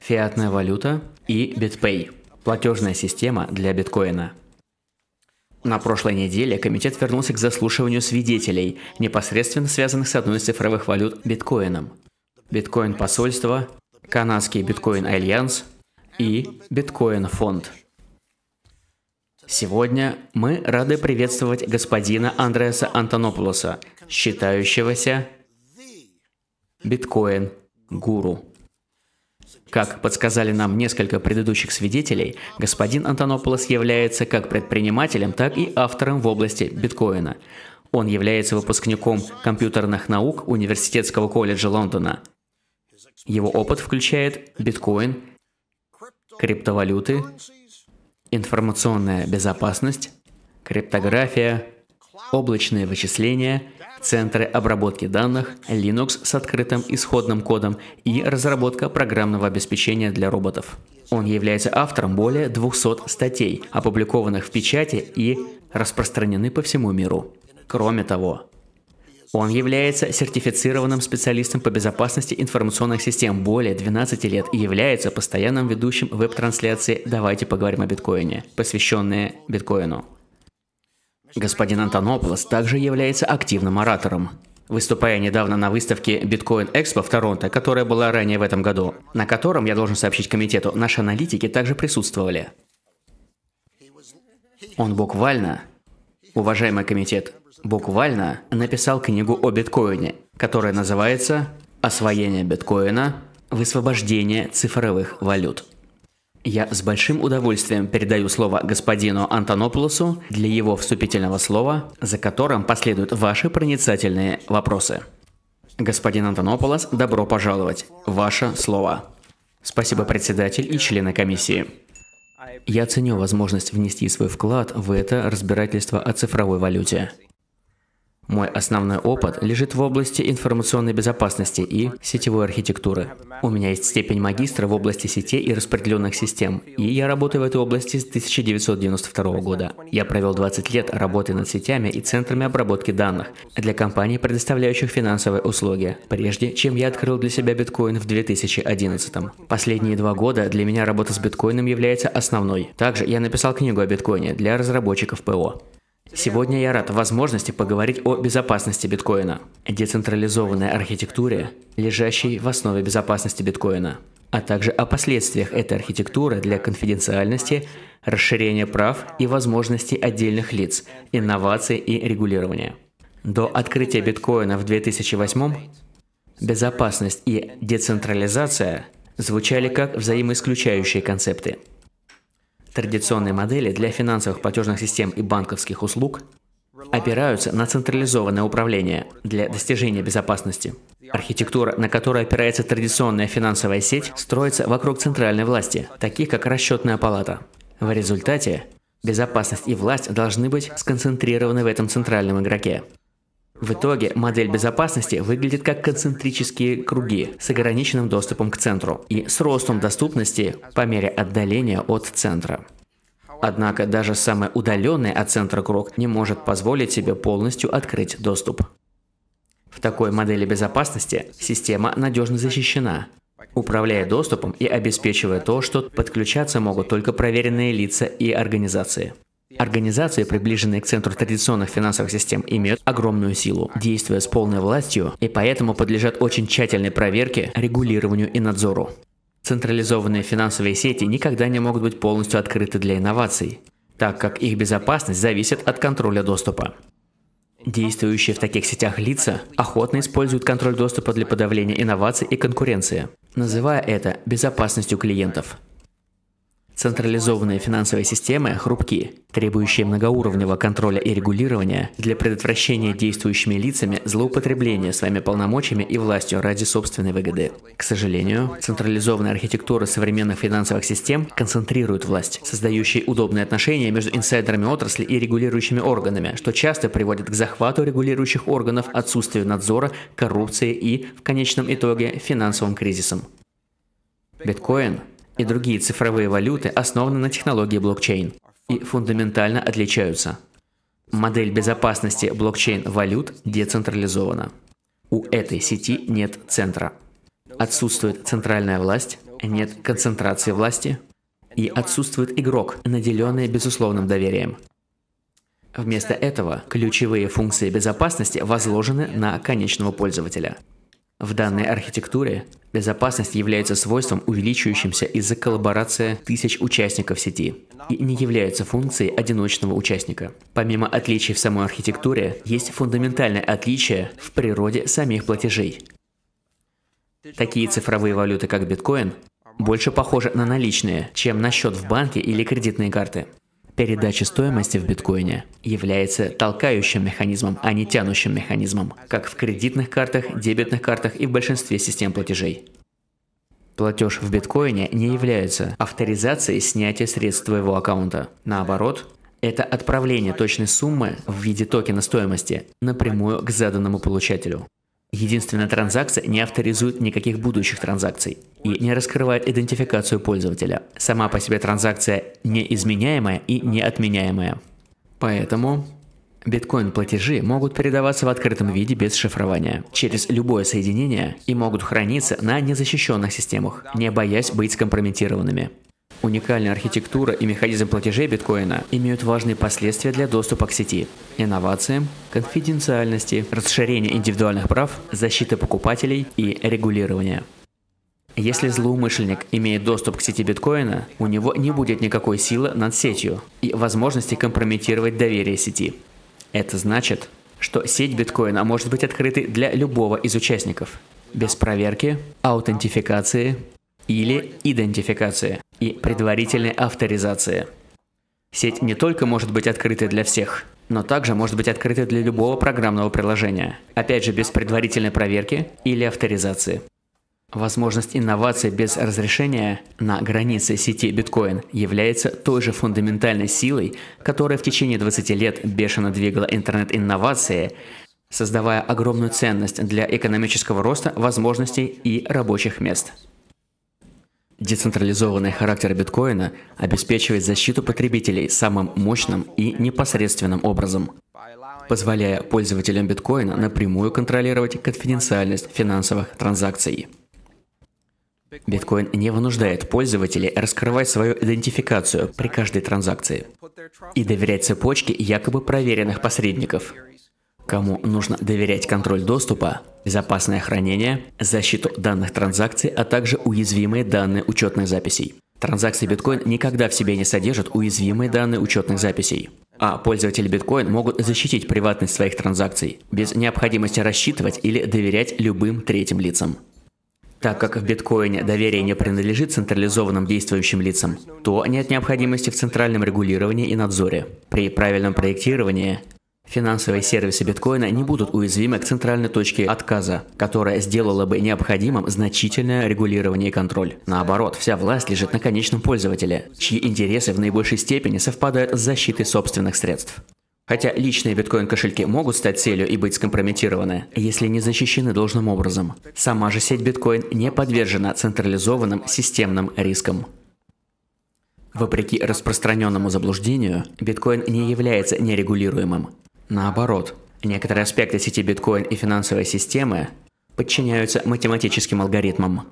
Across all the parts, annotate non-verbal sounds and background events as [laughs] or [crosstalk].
фиатная валюта и BitPay – платежная система для биткоина. На прошлой неделе комитет вернулся к заслушиванию свидетелей, непосредственно связанных с одной из цифровых валют – биткоином. Биткоин-посольство, Канадский биткоин-альянс и биткоин-фонд. Сегодня мы рады приветствовать господина Андреаса Антонопулоса, считающегося биткоин-гуру. Как подсказали нам несколько предыдущих свидетелей, господин Антонополос является как предпринимателем, так и автором в области биткоина. Он является выпускником компьютерных наук Университетского колледжа Лондона. Его опыт включает биткоин, криптовалюты, информационная безопасность, криптография, облачные вычисления – центры обработки данных, Linux с открытым исходным кодом и разработка программного обеспечения для роботов. Он является автором более 200 статей, опубликованных в печати и распространены по всему миру. Кроме того, он является сертифицированным специалистом по безопасности информационных систем более 12 лет и является постоянным ведущим веб-трансляции «Давайте поговорим о биткоине», посвященные биткоину. Господин Антонополос также является активным оратором. Выступая недавно на выставке Bitcoin Expo в Торонто, которая была ранее в этом году, на котором, я должен сообщить комитету, наши аналитики также присутствовали. Он буквально, уважаемый комитет, буквально написал книгу о биткоине, которая называется «Освоение биткоина. Высвобождение цифровых валют». Я с большим удовольствием передаю слово господину Антонопулосу для его вступительного слова, за которым последуют ваши проницательные вопросы. Господин Антонополос, добро пожаловать. Ваше слово. Спасибо, председатель и члены комиссии. Я ценю возможность внести свой вклад в это разбирательство о цифровой валюте. Мой основной опыт лежит в области информационной безопасности и сетевой архитектуры. У меня есть степень магистра в области сетей и распределенных систем, и я работаю в этой области с 1992 года. Я провел 20 лет работы над сетями и центрами обработки данных для компаний, предоставляющих финансовые услуги, прежде чем я открыл для себя биткоин в 2011. Последние два года для меня работа с биткоином является основной. Также я написал книгу о биткоине для разработчиков ПО. Сегодня я рад возможности поговорить о безопасности биткоина, децентрализованной архитектуре, лежащей в основе безопасности биткоина, а также о последствиях этой архитектуры для конфиденциальности, расширения прав и возможностей отдельных лиц, инноваций и регулирования. До открытия биткоина в 2008 безопасность и децентрализация звучали как взаимоисключающие концепты – Традиционные модели для финансовых платежных систем и банковских услуг опираются на централизованное управление для достижения безопасности. Архитектура, на которой опирается традиционная финансовая сеть, строится вокруг центральной власти, таких как расчетная палата. В результате безопасность и власть должны быть сконцентрированы в этом центральном игроке. В итоге модель безопасности выглядит как концентрические круги с ограниченным доступом к центру и с ростом доступности по мере отдаления от центра. Однако даже самый удаленный от центра круг не может позволить себе полностью открыть доступ. В такой модели безопасности система надежно защищена, управляя доступом и обеспечивая то, что подключаться могут только проверенные лица и организации. Организации, приближенные к центру традиционных финансовых систем, имеют огромную силу, действуя с полной властью, и поэтому подлежат очень тщательной проверке, регулированию и надзору. Централизованные финансовые сети никогда не могут быть полностью открыты для инноваций, так как их безопасность зависит от контроля доступа. Действующие в таких сетях лица охотно используют контроль доступа для подавления инноваций и конкуренции, называя это безопасностью клиентов. Централизованные финансовые системы хрупки, требующие многоуровневого контроля и регулирования для предотвращения действующими лицами злоупотребления своими полномочиями и властью ради собственной выгоды. К сожалению, централизованная архитектура современных финансовых систем концентрирует власть, создающие удобные отношения между инсайдерами отрасли и регулирующими органами, что часто приводит к захвату регулирующих органов, отсутствию надзора, коррупции и, в конечном итоге, финансовым кризисом. Биткоин и другие цифровые валюты основаны на технологии блокчейн и фундаментально отличаются. Модель безопасности блокчейн-валют децентрализована. У этой сети нет центра. Отсутствует центральная власть, нет концентрации власти, и отсутствует игрок, наделенный безусловным доверием. Вместо этого ключевые функции безопасности возложены на конечного пользователя – в данной архитектуре безопасность является свойством, увеличивающимся из-за коллаборации тысяч участников сети и не является функцией одиночного участника. Помимо отличий в самой архитектуре, есть фундаментальное отличие в природе самих платежей. Такие цифровые валюты, как биткоин, больше похожи на наличные, чем на счет в банке или кредитные карты. Передача стоимости в биткоине является толкающим механизмом, а не тянущим механизмом, как в кредитных картах, дебетных картах и в большинстве систем платежей. Платеж в биткоине не является авторизацией снятия средств твоего аккаунта. Наоборот, это отправление точной суммы в виде токена стоимости напрямую к заданному получателю. Единственная транзакция не авторизует никаких будущих транзакций и не раскрывает идентификацию пользователя. Сама по себе транзакция неизменяемая и неотменяемая. Поэтому биткоин-платежи могут передаваться в открытом виде без шифрования через любое соединение и могут храниться на незащищенных системах, не боясь быть скомпрометированными. Уникальная архитектура и механизм платежей биткоина имеют важные последствия для доступа к сети, инновациям, конфиденциальности, расширения индивидуальных прав, защиты покупателей и регулирования. Если злоумышленник имеет доступ к сети биткоина, у него не будет никакой силы над сетью и возможности компрометировать доверие сети. Это значит, что сеть биткоина может быть открытой для любого из участников, без проверки, аутентификации или идентификация и предварительная авторизация. Сеть не только может быть открытой для всех, но также может быть открытой для любого программного приложения, опять же без предварительной проверки или авторизации. Возможность инноваций без разрешения на границе сети биткоин является той же фундаментальной силой, которая в течение 20 лет бешено двигала интернет-инновации, создавая огромную ценность для экономического роста возможностей и рабочих мест. Децентрализованный характер биткоина обеспечивает защиту потребителей самым мощным и непосредственным образом, позволяя пользователям биткоина напрямую контролировать конфиденциальность финансовых транзакций. Биткоин не вынуждает пользователей раскрывать свою идентификацию при каждой транзакции и доверять цепочке якобы проверенных посредников кому нужно доверять контроль доступа, безопасное хранение, защиту данных транзакций, а также уязвимые данные учетных записей. Транзакции биткоин никогда в себе не содержат уязвимые данные учетных записей. А пользователи биткоин могут защитить приватность своих транзакций без необходимости рассчитывать или доверять любым третьим лицам. Так как в биткоине доверие не принадлежит централизованным действующим лицам, то нет необходимости в центральном регулировании и надзоре. При правильном проектировании Финансовые сервисы биткоина не будут уязвимы к центральной точке отказа, которая сделала бы необходимым значительное регулирование и контроль. Наоборот, вся власть лежит на конечном пользователе, чьи интересы в наибольшей степени совпадают с защитой собственных средств. Хотя личные биткоин-кошельки могут стать целью и быть скомпрометированы, если не защищены должным образом. Сама же сеть биткоин не подвержена централизованным системным рискам. Вопреки распространенному заблуждению, биткоин не является нерегулируемым. Наоборот, некоторые аспекты сети биткоин и финансовой системы подчиняются математическим алгоритмам.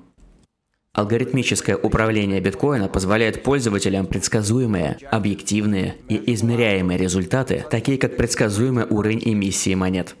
Алгоритмическое управление биткоина позволяет пользователям предсказуемые, объективные и измеряемые результаты, такие как предсказуемый уровень эмиссии монет.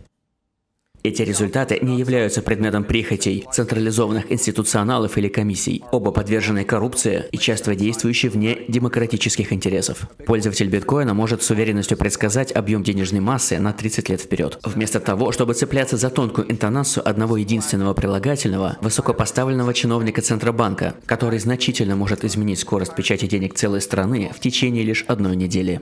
Эти результаты не являются предметом прихотей централизованных институционалов или комиссий. Оба подвержены коррупции и часто действующие вне демократических интересов. Пользователь биткоина может с уверенностью предсказать объем денежной массы на 30 лет вперед. Вместо того, чтобы цепляться за тонкую интонацию одного единственного прилагательного, высокопоставленного чиновника Центробанка, который значительно может изменить скорость печати денег целой страны в течение лишь одной недели.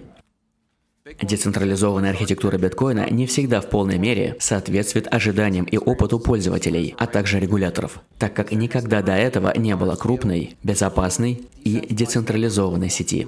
Децентрализованная архитектура биткоина не всегда в полной мере соответствует ожиданиям и опыту пользователей, а также регуляторов, так как никогда до этого не было крупной, безопасной и децентрализованной сети.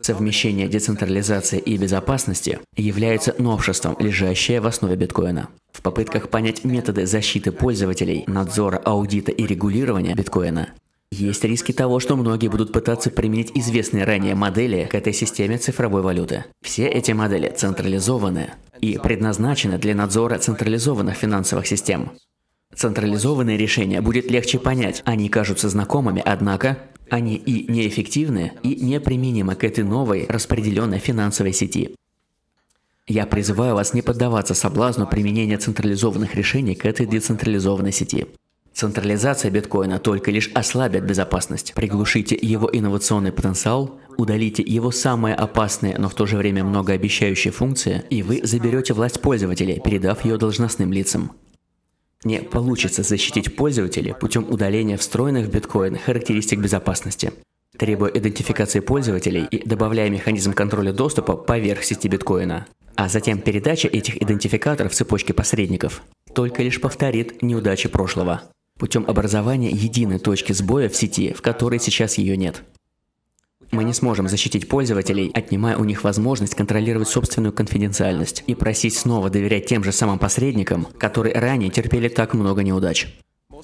Совмещение децентрализации и безопасности является новшеством, лежащее в основе биткоина. В попытках понять методы защиты пользователей, надзора, аудита и регулирования биткоина, есть риски того, что многие будут пытаться применить известные ранее модели к этой системе цифровой валюты. Все эти модели централизованы и предназначены для надзора централизованных финансовых систем. Централизованные решения будет легче понять, они кажутся знакомыми, однако они и неэффективны, и неприменимы к этой новой распределенной финансовой сети. Я призываю вас не поддаваться соблазну применения централизованных решений к этой децентрализованной сети. Централизация биткоина только лишь ослабит безопасность. Приглушите его инновационный потенциал, удалите его самые опасные, но в то же время многообещающие функции, и вы заберете власть пользователя, передав ее должностным лицам. Не получится защитить пользователей путем удаления встроенных в биткоин характеристик безопасности. Требуя идентификации пользователей и добавляя механизм контроля доступа поверх сети биткоина, а затем передача этих идентификаторов цепочке посредников только лишь повторит неудачи прошлого путем образования единой точки сбоя в сети, в которой сейчас ее нет. Мы не сможем защитить пользователей, отнимая у них возможность контролировать собственную конфиденциальность и просить снова доверять тем же самым посредникам, которые ранее терпели так много неудач.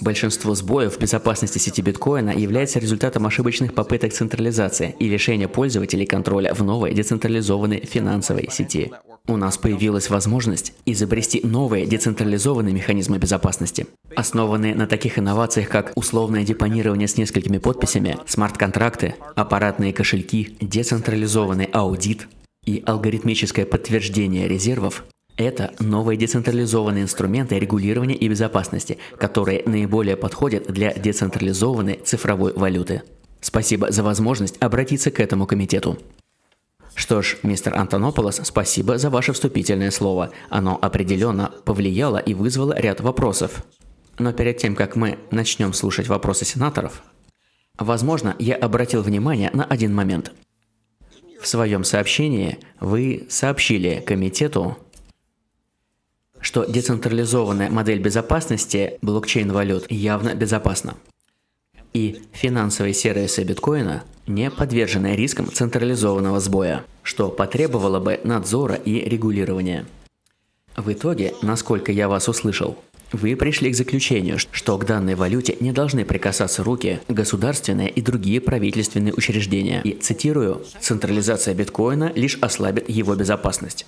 Большинство сбоев в безопасности сети биткоина является результатом ошибочных попыток централизации и лишения пользователей контроля в новой децентрализованной финансовой сети. У нас появилась возможность изобрести новые децентрализованные механизмы безопасности, основанные на таких инновациях, как условное депонирование с несколькими подписями, смарт-контракты, аппаратные кошельки, децентрализованный аудит и алгоритмическое подтверждение резервов это новые децентрализованные инструменты регулирования и безопасности, которые наиболее подходят для децентрализованной цифровой валюты. Спасибо за возможность обратиться к этому комитету. Что ж, мистер Антонополос, спасибо за ваше вступительное слово. Оно определенно повлияло и вызвало ряд вопросов. Но перед тем, как мы начнем слушать вопросы сенаторов, возможно, я обратил внимание на один момент. В своем сообщении вы сообщили комитету, что децентрализованная модель безопасности блокчейн-валют явно безопасна. И финансовые сервисы биткоина не подвержены рискам централизованного сбоя, что потребовало бы надзора и регулирования. В итоге, насколько я вас услышал, вы пришли к заключению, что к данной валюте не должны прикасаться руки государственные и другие правительственные учреждения. И цитирую, централизация биткоина лишь ослабит его безопасность.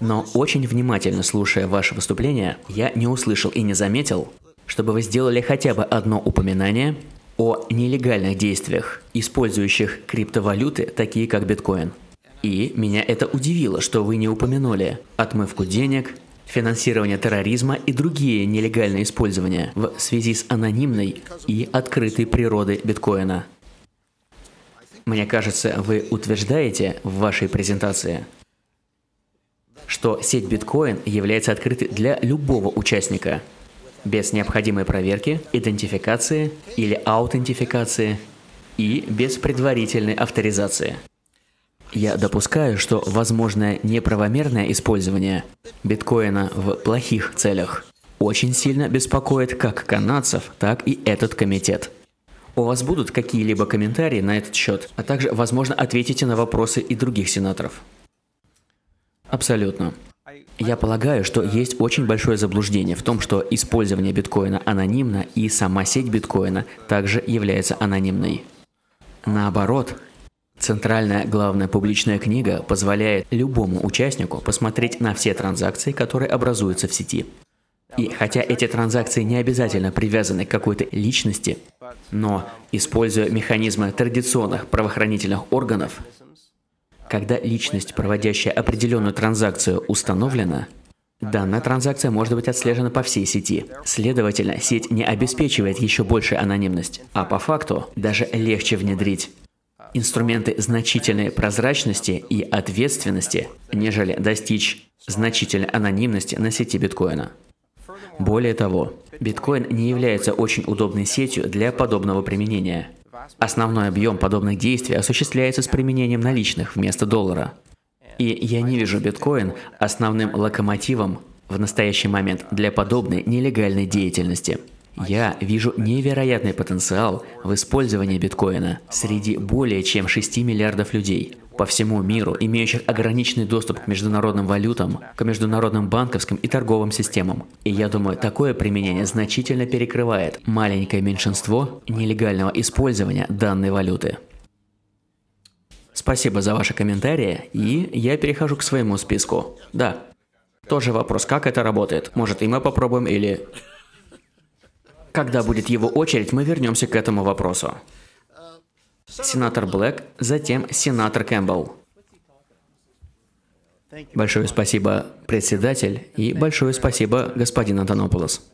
Но очень внимательно слушая ваше выступление, я не услышал и не заметил, чтобы вы сделали хотя бы одно упоминание о нелегальных действиях, использующих криптовалюты, такие как биткоин. И меня это удивило, что вы не упомянули отмывку денег, финансирование терроризма и другие нелегальные использования в связи с анонимной и открытой природой биткоина. Мне кажется, вы утверждаете в вашей презентации, что сеть биткоин является открытой для любого участника без необходимой проверки, идентификации или аутентификации и без предварительной авторизации. Я допускаю, что возможное неправомерное использование биткоина в плохих целях очень сильно беспокоит как канадцев, так и этот комитет. У вас будут какие-либо комментарии на этот счет, а также, возможно, ответите на вопросы и других сенаторов. Абсолютно. Я полагаю, что есть очень большое заблуждение в том, что использование биткоина анонимно и сама сеть биткоина также является анонимной. Наоборот, Центральная главная публичная книга позволяет любому участнику посмотреть на все транзакции, которые образуются в сети. И хотя эти транзакции не обязательно привязаны к какой-то личности, но, используя механизмы традиционных правоохранительных органов, когда личность, проводящая определенную транзакцию, установлена, Данная транзакция может быть отслежена по всей сети. Следовательно, сеть не обеспечивает еще большую анонимность, а по факту даже легче внедрить инструменты значительной прозрачности и ответственности, нежели достичь значительной анонимности на сети биткоина. Более того, биткоин не является очень удобной сетью для подобного применения. Основной объем подобных действий осуществляется с применением наличных вместо доллара. И я не вижу биткоин основным локомотивом в настоящий момент для подобной нелегальной деятельности. Я вижу невероятный потенциал в использовании биткоина среди более чем 6 миллиардов людей по всему миру, имеющих ограниченный доступ к международным валютам, к международным банковским и торговым системам. И я думаю, такое применение значительно перекрывает маленькое меньшинство нелегального использования данной валюты. Спасибо за ваши комментарии, и я перехожу к своему списку. Да. Тоже вопрос, как это работает? Может, и мы попробуем или... Когда будет его очередь, мы вернемся к этому вопросу. Сенатор Блэк, затем сенатор Кэмпбелл. Большое спасибо, председатель, и большое спасибо, господин Антонополос.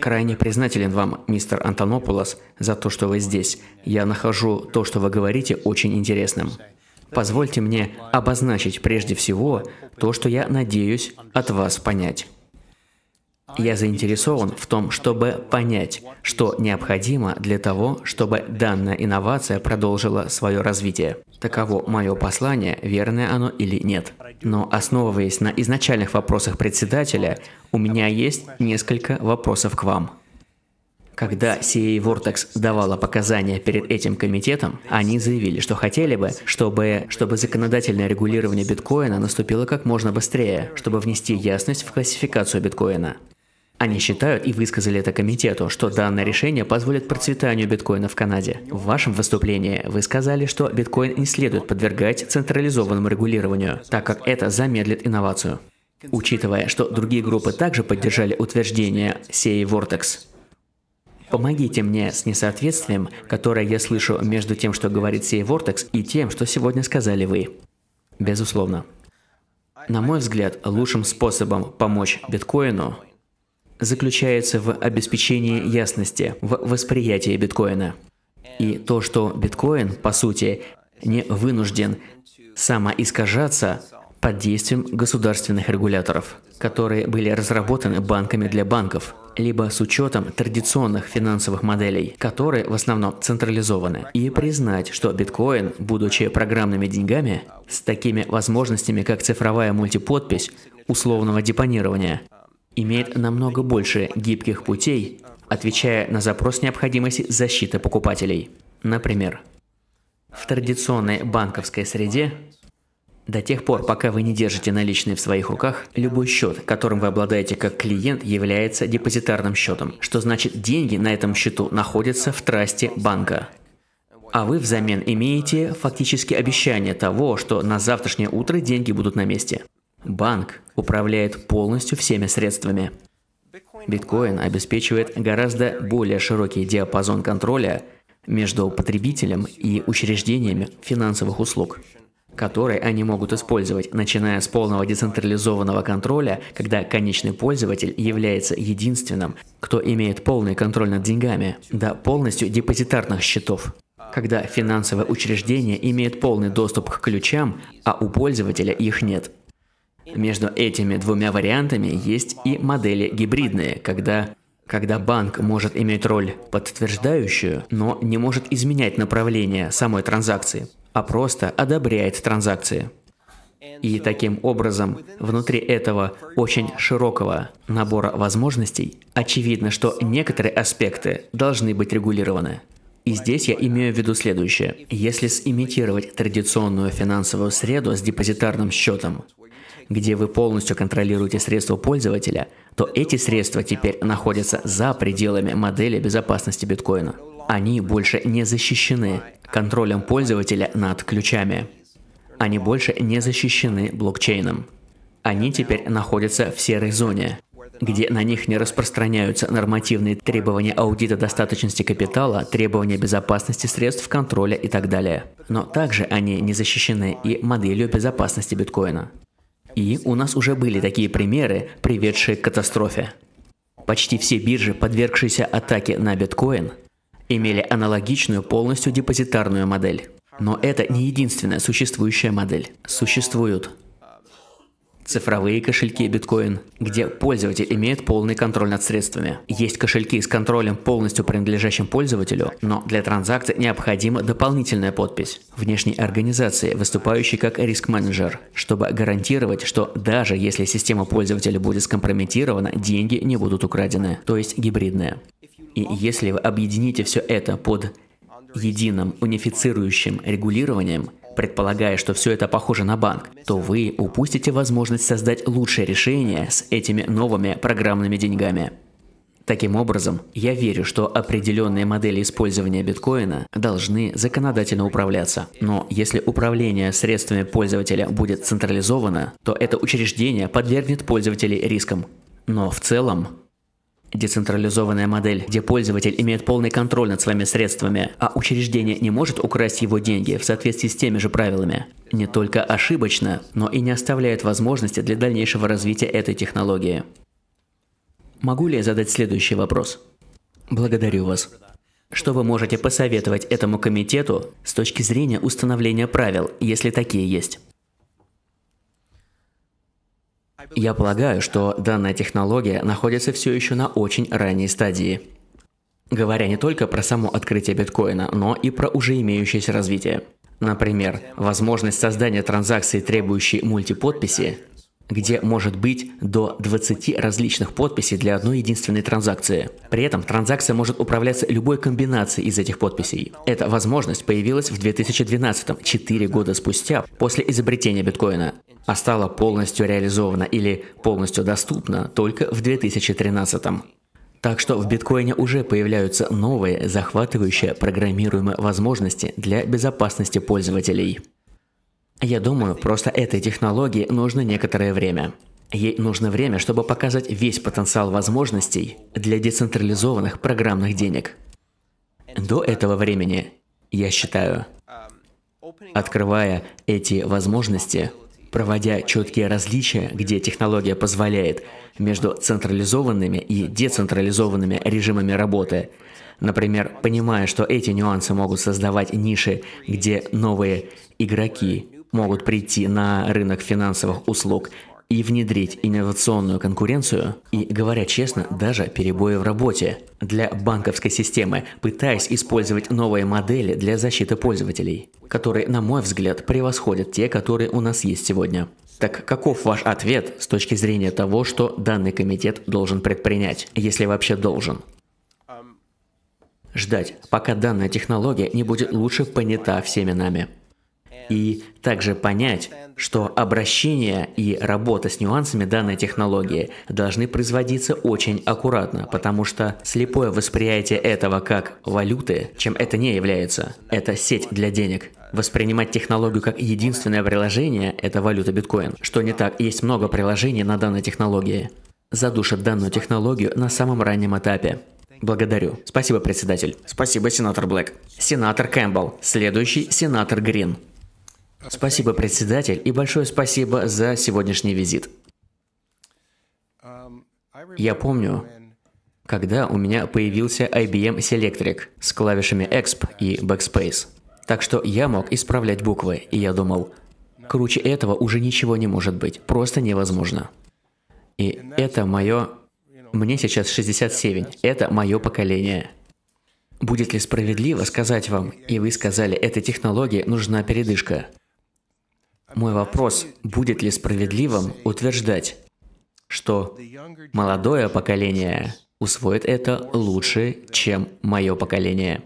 Крайне признателен вам, мистер Антонополос, за то, что вы здесь. Я нахожу то, что вы говорите, очень интересным. Позвольте мне обозначить прежде всего то, что я надеюсь от вас понять. Я заинтересован в том, чтобы понять, что необходимо для того, чтобы данная инновация продолжила свое развитие. Таково мое послание, верное оно или нет. Но основываясь на изначальных вопросах председателя, у меня есть несколько вопросов к вам. Когда CIA Vortex давала показания перед этим комитетом, они заявили, что хотели бы, чтобы, чтобы законодательное регулирование биткоина наступило как можно быстрее, чтобы внести ясность в классификацию биткоина. Они считают и высказали это комитету, что данное решение позволит процветанию биткоина в Канаде. В вашем выступлении вы сказали, что биткоин не следует подвергать централизованному регулированию, так как это замедлит инновацию. Учитывая, что другие группы также поддержали утверждение CA Vortex, Помогите мне с несоответствием, которое я слышу между тем, что говорит сей Вортекс, и тем, что сегодня сказали вы. Безусловно. На мой взгляд, лучшим способом помочь биткоину заключается в обеспечении ясности, в восприятии биткоина. И то, что биткоин, по сути, не вынужден самоискажаться, под действием государственных регуляторов, которые были разработаны банками для банков, либо с учетом традиционных финансовых моделей, которые в основном централизованы, и признать, что биткоин, будучи программными деньгами, с такими возможностями, как цифровая мультиподпись, условного депонирования, имеет намного больше гибких путей, отвечая на запрос необходимости защиты покупателей. Например, в традиционной банковской среде до тех пор, пока вы не держите наличные в своих руках, любой счет, которым вы обладаете как клиент, является депозитарным счетом, что значит деньги на этом счету находятся в трасте банка. А вы взамен имеете фактически обещание того, что на завтрашнее утро деньги будут на месте. Банк управляет полностью всеми средствами. Биткоин обеспечивает гораздо более широкий диапазон контроля между потребителем и учреждениями финансовых услуг которые они могут использовать, начиная с полного децентрализованного контроля, когда конечный пользователь является единственным, кто имеет полный контроль над деньгами, до полностью депозитарных счетов когда финансовое учреждение имеет полный доступ к ключам, а у пользователя их нет. Между этими двумя вариантами есть и модели гибридные, когда, когда банк может иметь роль подтверждающую, но не может изменять направление самой транзакции а просто одобряет транзакции. И таким образом, внутри этого очень широкого набора возможностей, очевидно, что некоторые аспекты должны быть регулированы. И здесь я имею в виду следующее. Если симитировать традиционную финансовую среду с депозитарным счетом, где вы полностью контролируете средства пользователя, то эти средства теперь находятся за пределами модели безопасности биткоина. Они больше не защищены контролем пользователя над ключами. Они больше не защищены блокчейном. Они теперь находятся в серой зоне, где на них не распространяются нормативные требования аудита достаточности капитала, требования безопасности средств контроля и так далее. Но также они не защищены и моделью безопасности биткоина. И у нас уже были такие примеры, приведшие к катастрофе. Почти все биржи, подвергшиеся атаке на биткоин, имели аналогичную полностью депозитарную модель. Но это не единственная существующая модель. Существуют цифровые кошельки биткоин, где пользователь имеет полный контроль над средствами. Есть кошельки с контролем, полностью принадлежащим пользователю, но для транзакций необходима дополнительная подпись внешней организации, выступающей как риск-менеджер, чтобы гарантировать, что даже если система пользователя будет скомпрометирована, деньги не будут украдены, то есть гибридные. И если вы объедините все это под единым унифицирующим регулированием, предполагая, что все это похоже на банк, то вы упустите возможность создать лучшее решение с этими новыми программными деньгами. Таким образом, я верю, что определенные модели использования биткоина должны законодательно управляться. Но если управление средствами пользователя будет централизовано, то это учреждение подвергнет пользователей рискам. Но в целом, Децентрализованная модель, где пользователь имеет полный контроль над своими средствами, а учреждение не может украсть его деньги в соответствии с теми же правилами, не только ошибочно, но и не оставляет возможности для дальнейшего развития этой технологии. Могу ли я задать следующий вопрос? Благодарю вас. Что вы можете посоветовать этому комитету с точки зрения установления правил, если такие есть? Я полагаю, что данная технология находится все еще на очень ранней стадии. Говоря не только про само открытие биткоина, но и про уже имеющееся развитие. Например, возможность создания транзакций, требующей мультиподписи, где может быть до 20 различных подписей для одной единственной транзакции. При этом транзакция может управляться любой комбинацией из этих подписей. Эта возможность появилась в 2012, 4 года спустя, после изобретения биткоина, а стала полностью реализована или полностью доступна только в 2013. Так что в биткоине уже появляются новые, захватывающие программируемые возможности для безопасности пользователей. Я думаю, просто этой технологии нужно некоторое время. Ей нужно время, чтобы показать весь потенциал возможностей для децентрализованных программных денег. До этого времени, я считаю, открывая эти возможности, проводя четкие различия, где технология позволяет между централизованными и децентрализованными режимами работы, например, понимая, что эти нюансы могут создавать ниши, где новые игроки могут прийти на рынок финансовых услуг и внедрить инновационную конкуренцию, и, говоря честно, даже перебои в работе для банковской системы, пытаясь использовать новые модели для защиты пользователей, которые, на мой взгляд, превосходят те, которые у нас есть сегодня. Так каков ваш ответ с точки зрения того, что данный комитет должен предпринять, если вообще должен? Ждать, пока данная технология не будет лучше понята всеми нами и также понять, что обращение и работа с нюансами данной технологии должны производиться очень аккуратно, потому что слепое восприятие этого как валюты, чем это не является, это сеть для денег. Воспринимать технологию как единственное приложение – это валюта биткоин. Что не так, есть много приложений на данной технологии. Задушат данную технологию на самом раннем этапе. Благодарю. Спасибо, председатель. Спасибо, сенатор Блэк. Сенатор Кэмпбелл. Следующий сенатор Грин. Спасибо, председатель, и большое спасибо за сегодняшний визит. Я помню, когда у меня появился IBM Selectric с клавишами EXP и Backspace. Так что я мог исправлять буквы, и я думал, круче этого уже ничего не может быть, просто невозможно. И это мое... Мне сейчас 67, это мое поколение. Будет ли справедливо сказать вам, и вы сказали, этой технологии нужна передышка? Мой вопрос, будет ли справедливым утверждать, что молодое поколение усвоит это лучше, чем мое поколение?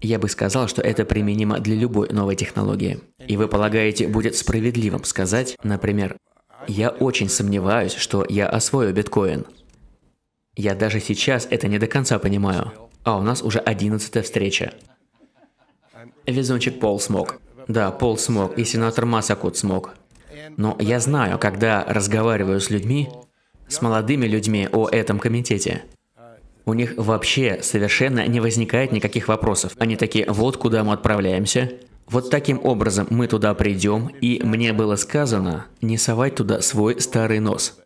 Я бы сказал, что это применимо для любой новой технологии. И вы полагаете, будет справедливым сказать, например, «Я очень сомневаюсь, что я освою биткоин». Я даже сейчас это не до конца понимаю. А у нас уже одиннадцатая встреча. Везунчик Пол смог. Да, Пол смог, и сенатор Масакут смог. Но я знаю, когда разговариваю с людьми, с молодыми людьми о этом комитете, у них вообще совершенно не возникает никаких вопросов. Они такие, вот куда мы отправляемся, вот таким образом мы туда придем, и мне было сказано не совать туда свой старый нос.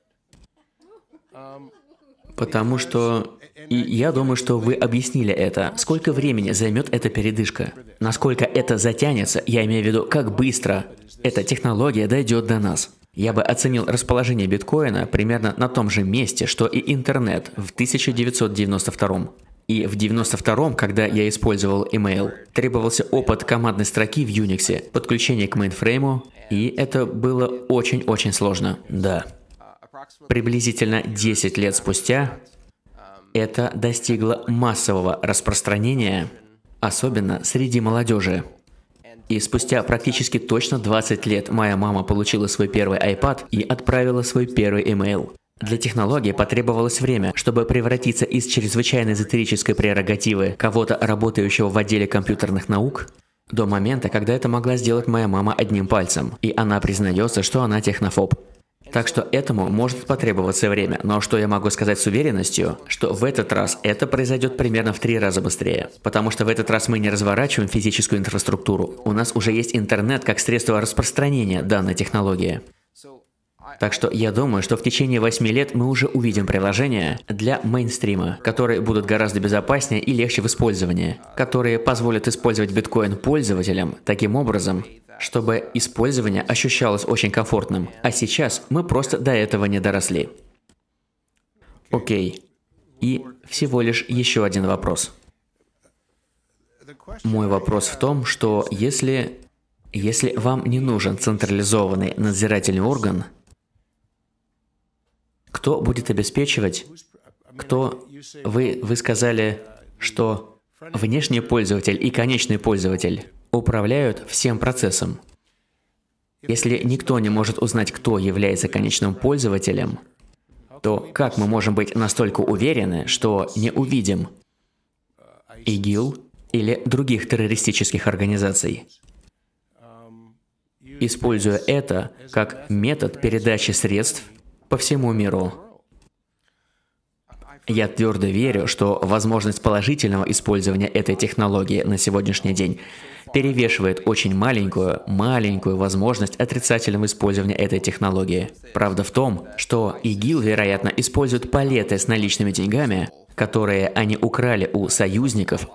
Потому что и я думаю, что вы объяснили это. Сколько времени займет эта передышка? Насколько это затянется, я имею в виду, как быстро эта технология дойдет до нас. Я бы оценил расположение биткоина примерно на том же месте, что и интернет в 1992. И в 92-м, когда я использовал email, требовался опыт командной строки в Unix, подключение к мейнфрейму, и это было очень-очень сложно. Да. Приблизительно 10 лет спустя это достигло массового распространения, особенно среди молодежи. И спустя практически точно 20 лет моя мама получила свой первый iPad и отправила свой первый email. Для технологии потребовалось время, чтобы превратиться из чрезвычайно эзотерической прерогативы кого-то, работающего в отделе компьютерных наук, до момента, когда это могла сделать моя мама одним пальцем, и она признается, что она технофоб. Так что этому может потребоваться время, но что я могу сказать с уверенностью, что в этот раз это произойдет примерно в три раза быстрее. Потому что в этот раз мы не разворачиваем физическую инфраструктуру, у нас уже есть интернет как средство распространения данной технологии. Так что я думаю, что в течение 8 лет мы уже увидим приложения для мейнстрима, которые будут гораздо безопаснее и легче в использовании, которые позволят использовать биткоин пользователям таким образом, чтобы использование ощущалось очень комфортным. А сейчас мы просто до этого не доросли. Окей. И всего лишь еще один вопрос. Мой вопрос в том, что если, если вам не нужен централизованный надзирательный орган, кто будет обеспечивать? Кто... Вы, вы сказали, что внешний пользователь и конечный пользователь управляют всем процессом. Если никто не может узнать, кто является конечным пользователем, то как мы можем быть настолько уверены, что не увидим ИГИЛ или других террористических организаций? Используя это как метод передачи средств по всему миру. Я твердо верю, что возможность положительного использования этой технологии на сегодняшний день перевешивает очень маленькую, маленькую возможность отрицательного использования этой технологии. Правда в том, что ИГИЛ, вероятно, использует палеты с наличными деньгами, которые они украли у союзников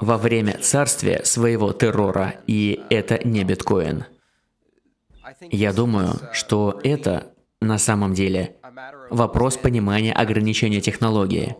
во время царствия своего террора, и это не биткоин. Я думаю, что это на самом деле вопрос понимания ограничения технологии,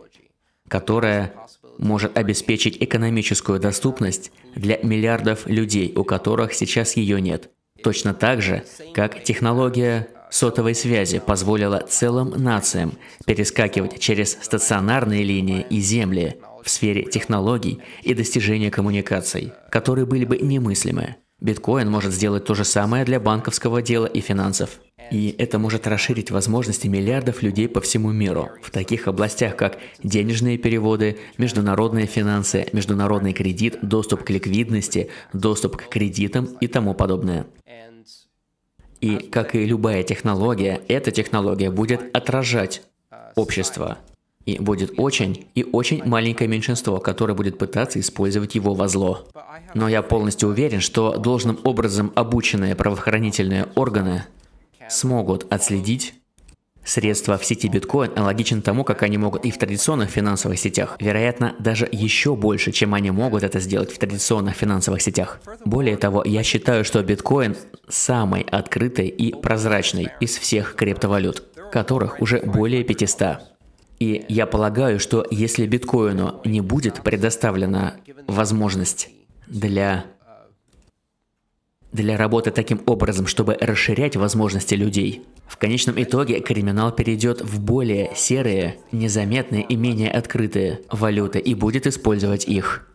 которая может обеспечить экономическую доступность для миллиардов людей, у которых сейчас ее нет. Точно так же, как технология сотовой связи позволила целым нациям перескакивать через стационарные линии и земли в сфере технологий и достижения коммуникаций, которые были бы немыслимы. Биткоин может сделать то же самое для банковского дела и финансов. И это может расширить возможности миллиардов людей по всему миру в таких областях, как денежные переводы, международные финансы, международный кредит, доступ к ликвидности, доступ к кредитам и тому подобное. И как и любая технология, эта технология будет отражать общество. И будет очень и очень маленькое меньшинство, которое будет пытаться использовать его во зло. Но я полностью уверен, что должным образом обученные правоохранительные органы смогут отследить Средства в сети биткоин аналогичен тому, как они могут и в традиционных финансовых сетях, вероятно, даже еще больше, чем они могут это сделать в традиционных финансовых сетях. Более того, я считаю, что биткоин самый открытый и прозрачный из всех криптовалют, которых уже более 500. И я полагаю, что если биткоину не будет предоставлена возможность для для работы таким образом, чтобы расширять возможности людей. В конечном итоге криминал перейдет в более серые, незаметные и менее открытые валюты и будет использовать их.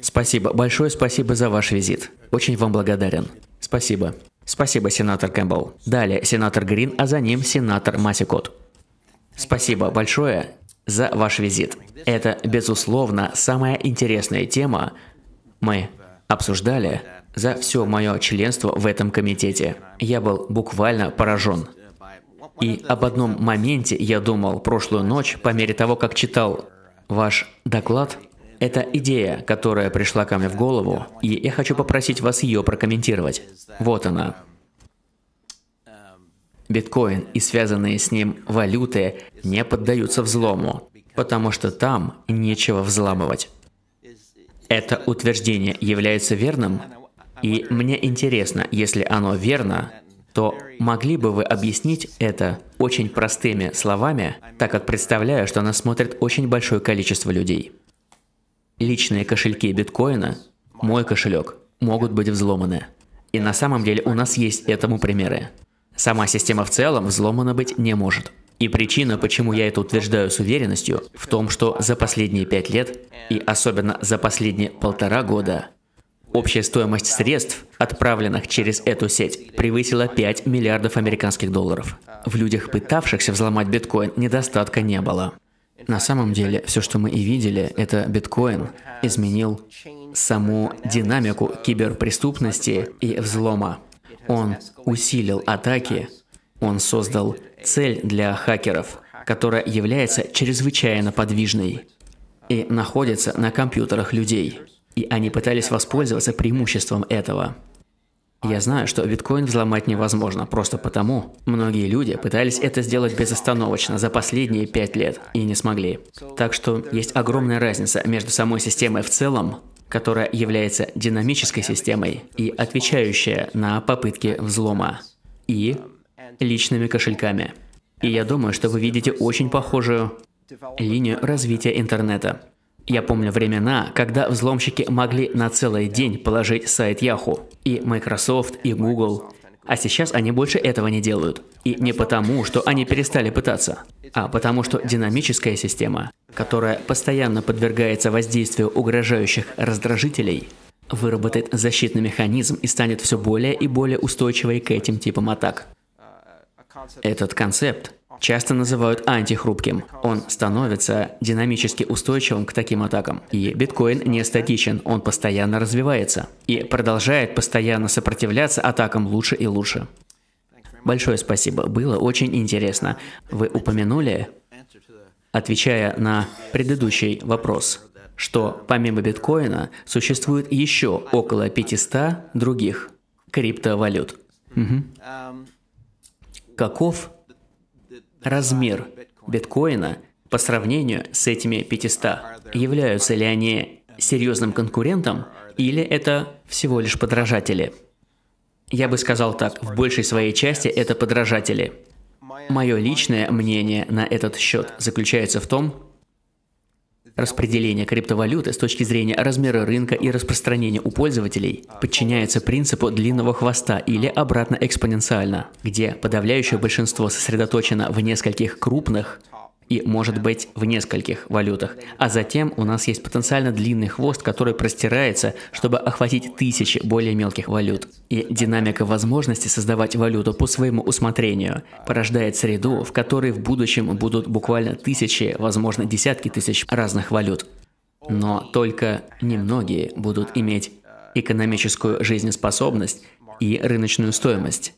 Спасибо, большое спасибо за ваш визит. Очень вам благодарен. Спасибо. Спасибо, сенатор Кэмпбелл. Далее сенатор Грин, а за ним сенатор Масикот. Спасибо большое за ваш визит. Это, безусловно, самая интересная тема. Мы обсуждали за все мое членство в этом комитете. Я был буквально поражен. И об одном моменте я думал прошлую ночь по мере того, как читал ваш доклад. Это идея, которая пришла ко мне в голову, и я хочу попросить вас ее прокомментировать. Вот она. Биткоин и связанные с ним валюты не поддаются взлому, потому что там нечего взламывать. Это утверждение является верным? И мне интересно, если оно верно, то могли бы вы объяснить это очень простыми словами, так как представляю, что нас смотрит очень большое количество людей. Личные кошельки биткоина, мой кошелек, могут быть взломаны. И на самом деле у нас есть этому примеры. Сама система в целом взломана быть не может. И причина, почему я это утверждаю с уверенностью, в том, что за последние пять лет, и особенно за последние полтора года, Общая стоимость средств, отправленных через эту сеть, превысила 5 миллиардов американских долларов. В людях, пытавшихся взломать биткоин, недостатка не было. На самом деле, все, что мы и видели, это биткоин изменил саму динамику киберпреступности и взлома. Он усилил атаки, он создал цель для хакеров, которая является чрезвычайно подвижной и находится на компьютерах людей. И они пытались воспользоваться преимуществом этого. Я знаю, что биткоин взломать невозможно, просто потому. Многие люди пытались это сделать безостановочно за последние пять лет и не смогли. Так что есть огромная разница между самой системой в целом, которая является динамической системой и отвечающая на попытки взлома, и личными кошельками. И я думаю, что вы видите очень похожую линию развития интернета. Я помню времена, когда взломщики могли на целый день положить сайт Yahoo, и Microsoft, и Google. А сейчас они больше этого не делают. И не потому, что они перестали пытаться, а потому что динамическая система, которая постоянно подвергается воздействию угрожающих раздражителей, выработает защитный механизм и станет все более и более устойчивой к этим типам атак. Этот концепт часто называют антихрупким. Он становится динамически устойчивым к таким атакам. И биткоин не статичен, он постоянно развивается и продолжает постоянно сопротивляться атакам лучше и лучше. Большое спасибо, было очень интересно. Вы упомянули, отвечая на предыдущий вопрос, что помимо биткоина существует еще около 500 других криптовалют. Угу. Каков размер биткоина по сравнению с этими 500? Являются ли они серьезным конкурентом или это всего лишь подражатели? Я бы сказал так, в большей своей части это подражатели. Мое личное мнение на этот счет заключается в том, Распределение криптовалюты с точки зрения размера рынка и распространения у пользователей подчиняется принципу длинного хвоста или обратно экспоненциально, где подавляющее большинство сосредоточено в нескольких крупных, и может быть в нескольких валютах. А затем у нас есть потенциально длинный хвост, который простирается, чтобы охватить тысячи более мелких валют. И динамика возможности создавать валюту по своему усмотрению порождает среду, в которой в будущем будут буквально тысячи, возможно десятки тысяч разных валют. Но только немногие будут иметь экономическую жизнеспособность и рыночную стоимость.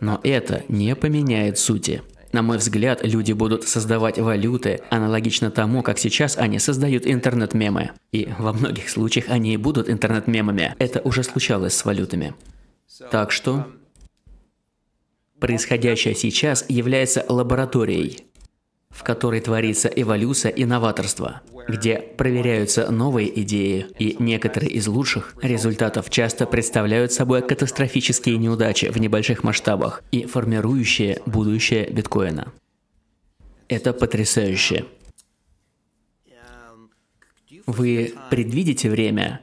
Но это не поменяет сути. На мой взгляд, люди будут создавать валюты, аналогично тому, как сейчас они создают интернет-мемы. И во многих случаях они и будут интернет-мемами. Это уже случалось с валютами. Так что... Происходящее сейчас является лабораторией, в которой творится эволюция и новаторство где проверяются новые идеи, и некоторые из лучших результатов часто представляют собой катастрофические неудачи в небольших масштабах и формирующие будущее биткоина. Это потрясающе. Вы предвидите время,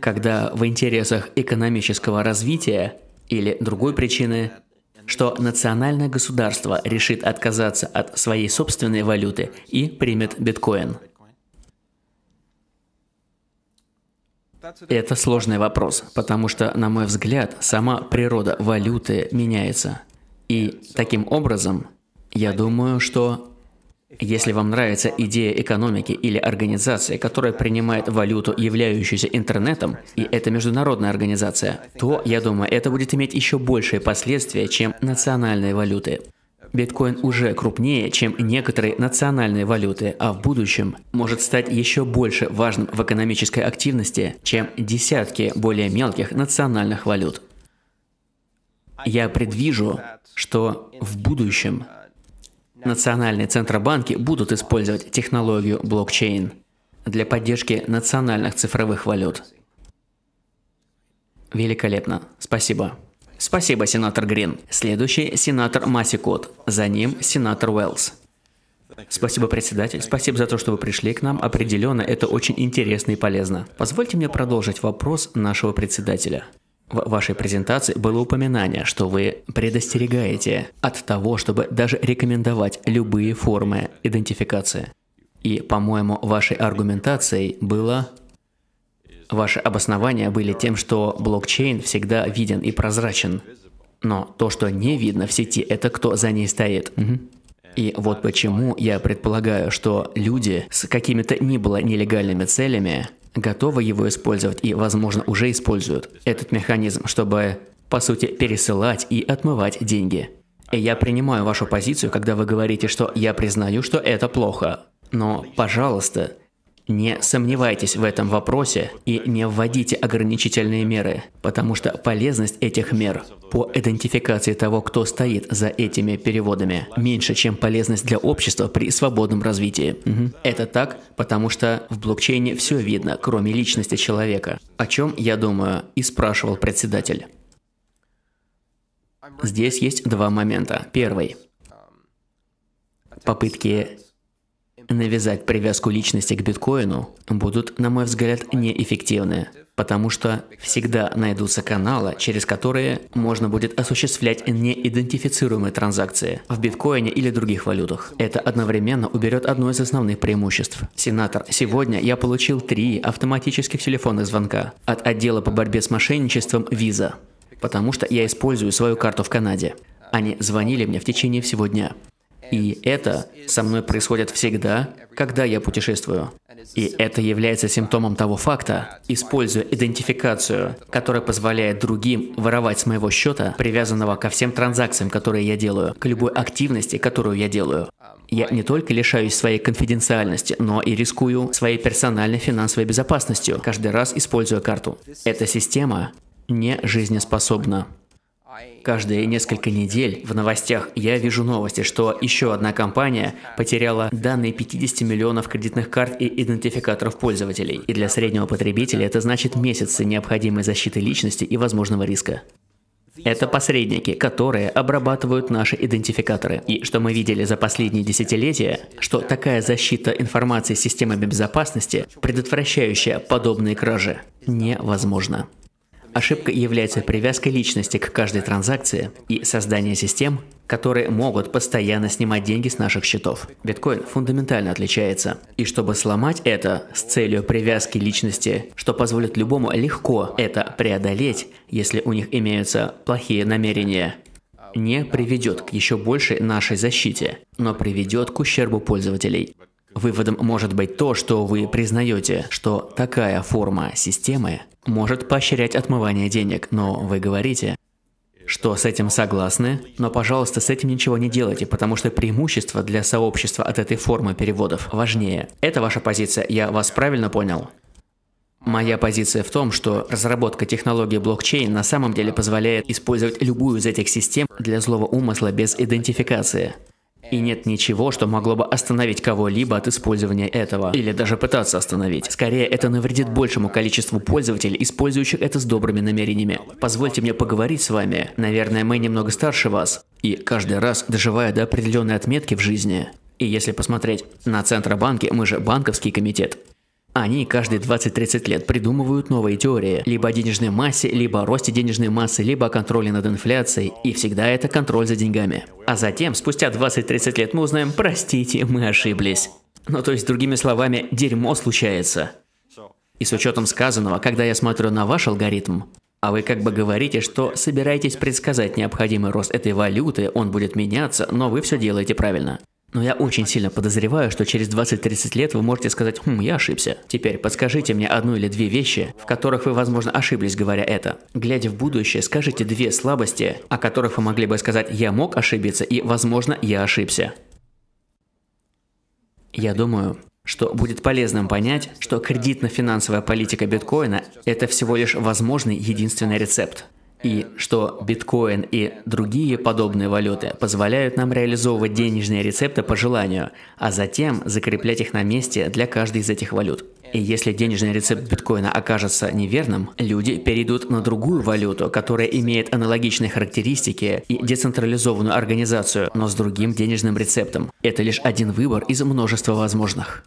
когда в интересах экономического развития или другой причины, что национальное государство решит отказаться от своей собственной валюты и примет биткоин. Это сложный вопрос, потому что, на мой взгляд, сама природа валюты меняется. И таким образом, я думаю, что если вам нравится идея экономики или организации, которая принимает валюту, являющуюся интернетом, и это международная организация, то, я думаю, это будет иметь еще большие последствия, чем национальные валюты. Биткоин уже крупнее, чем некоторые национальные валюты, а в будущем может стать еще больше важным в экономической активности, чем десятки более мелких национальных валют. Я предвижу, что в будущем национальные центробанки будут использовать технологию блокчейн для поддержки национальных цифровых валют. Великолепно. Спасибо. Спасибо, сенатор Грин. Следующий – сенатор Масикот. За ним – сенатор Уэллс. Спасибо, председатель. Спасибо за то, что вы пришли к нам. Определенно, это очень интересно и полезно. Позвольте мне продолжить вопрос нашего председателя. В вашей презентации было упоминание, что вы предостерегаете от того, чтобы даже рекомендовать любые формы идентификации. И, по-моему, вашей аргументацией было Ваши обоснования были тем, что блокчейн всегда виден и прозрачен. Но то, что не видно в сети, это кто за ней стоит. Угу. И вот почему я предполагаю, что люди с какими-то ни было нелегальными целями готовы его использовать и, возможно, уже используют этот механизм, чтобы, по сути, пересылать и отмывать деньги. И я принимаю вашу позицию, когда вы говорите, что я признаю, что это плохо. Но, пожалуйста, не сомневайтесь в этом вопросе и не вводите ограничительные меры, потому что полезность этих мер по идентификации того, кто стоит за этими переводами, меньше, чем полезность для общества при свободном развитии. Угу. Это так, потому что в блокчейне все видно, кроме личности человека. О чем, я думаю, и спрашивал председатель. Здесь есть два момента. Первый. Попытки навязать привязку личности к биткоину будут, на мой взгляд, неэффективны, потому что всегда найдутся каналы, через которые можно будет осуществлять неидентифицируемые транзакции в биткоине или других валютах. Это одновременно уберет одно из основных преимуществ. Сенатор, сегодня я получил три автоматических телефонных звонка от отдела по борьбе с мошенничеством Visa, потому что я использую свою карту в Канаде. Они звонили мне в течение всего дня. И это со мной происходит всегда, когда я путешествую. И это является симптомом того факта, используя идентификацию, которая позволяет другим воровать с моего счета, привязанного ко всем транзакциям, которые я делаю, к любой активности, которую я делаю. Я не только лишаюсь своей конфиденциальности, но и рискую своей персональной финансовой безопасностью, каждый раз используя карту. Эта система не жизнеспособна. Каждые несколько недель в новостях я вижу новости, что еще одна компания потеряла данные 50 миллионов кредитных карт и идентификаторов пользователей. И для среднего потребителя это значит месяцы необходимой защиты личности и возможного риска. Это посредники, которые обрабатывают наши идентификаторы. И что мы видели за последние десятилетия, что такая защита информации системами безопасности, предотвращающая подобные кражи, невозможна. Ошибка является привязкой личности к каждой транзакции и создание систем, которые могут постоянно снимать деньги с наших счетов. Биткоин фундаментально отличается. И чтобы сломать это с целью привязки личности, что позволит любому легко это преодолеть, если у них имеются плохие намерения, не приведет к еще большей нашей защите, но приведет к ущербу пользователей. Выводом может быть то, что вы признаете, что такая форма системы может поощрять отмывание денег, но вы говорите, что с этим согласны, но, пожалуйста, с этим ничего не делайте, потому что преимущество для сообщества от этой формы переводов важнее. Это ваша позиция, я вас правильно понял? Моя позиция в том, что разработка технологии блокчейн на самом деле позволяет использовать любую из этих систем для злого умысла без идентификации. И нет ничего, что могло бы остановить кого-либо от использования этого. Или даже пытаться остановить. Скорее, это навредит большему количеству пользователей, использующих это с добрыми намерениями. Позвольте мне поговорить с вами. Наверное, мы немного старше вас. И каждый раз, доживая до определенной отметки в жизни, и если посмотреть на Центробанки, мы же банковский комитет, они каждые 20-30 лет придумывают новые теории, либо о денежной массе, либо о росте денежной массы, либо о контроле над инфляцией, и всегда это контроль за деньгами. А затем, спустя 20-30 лет мы узнаем, простите, мы ошиблись. Ну то есть, другими словами, дерьмо случается. И с учетом сказанного, когда я смотрю на ваш алгоритм, а вы как бы говорите, что собираетесь предсказать необходимый рост этой валюты, он будет меняться, но вы все делаете правильно. Но я очень сильно подозреваю, что через 20-30 лет вы можете сказать «Хм, я ошибся». Теперь подскажите мне одну или две вещи, в которых вы, возможно, ошиблись, говоря это. Глядя в будущее, скажите две слабости, о которых вы могли бы сказать «Я мог ошибиться» и «Возможно, я ошибся». Я думаю, что будет полезным понять, что кредитно-финансовая политика биткоина – это всего лишь возможный единственный рецепт и что биткоин и другие подобные валюты позволяют нам реализовывать денежные рецепты по желанию, а затем закреплять их на месте для каждой из этих валют. И если денежный рецепт биткоина окажется неверным, люди перейдут на другую валюту, которая имеет аналогичные характеристики и децентрализованную организацию, но с другим денежным рецептом. Это лишь один выбор из множества возможных.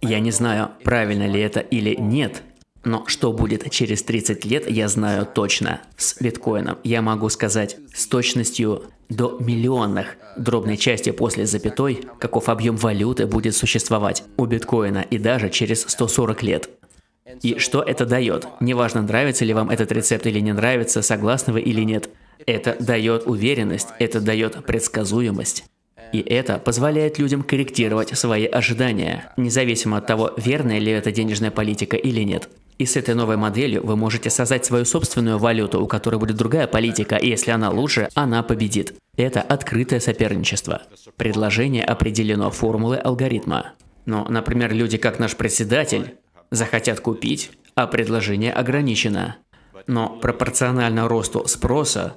Я не знаю, правильно ли это или нет, но что будет через 30 лет, я знаю точно. С биткоином я могу сказать с точностью до миллионных дробной части после запятой, каков объем валюты будет существовать у биткоина и даже через 140 лет. И что это дает? Неважно, нравится ли вам этот рецепт или не нравится, согласны вы или нет. Это дает уверенность, это дает предсказуемость. И это позволяет людям корректировать свои ожидания, независимо от того, верная ли это денежная политика или нет. И с этой новой моделью вы можете создать свою собственную валюту, у которой будет другая политика, и если она лучше, она победит. Это открытое соперничество. Предложение определено формулой алгоритма. Но, например, люди, как наш председатель, захотят купить, а предложение ограничено. Но пропорционально росту спроса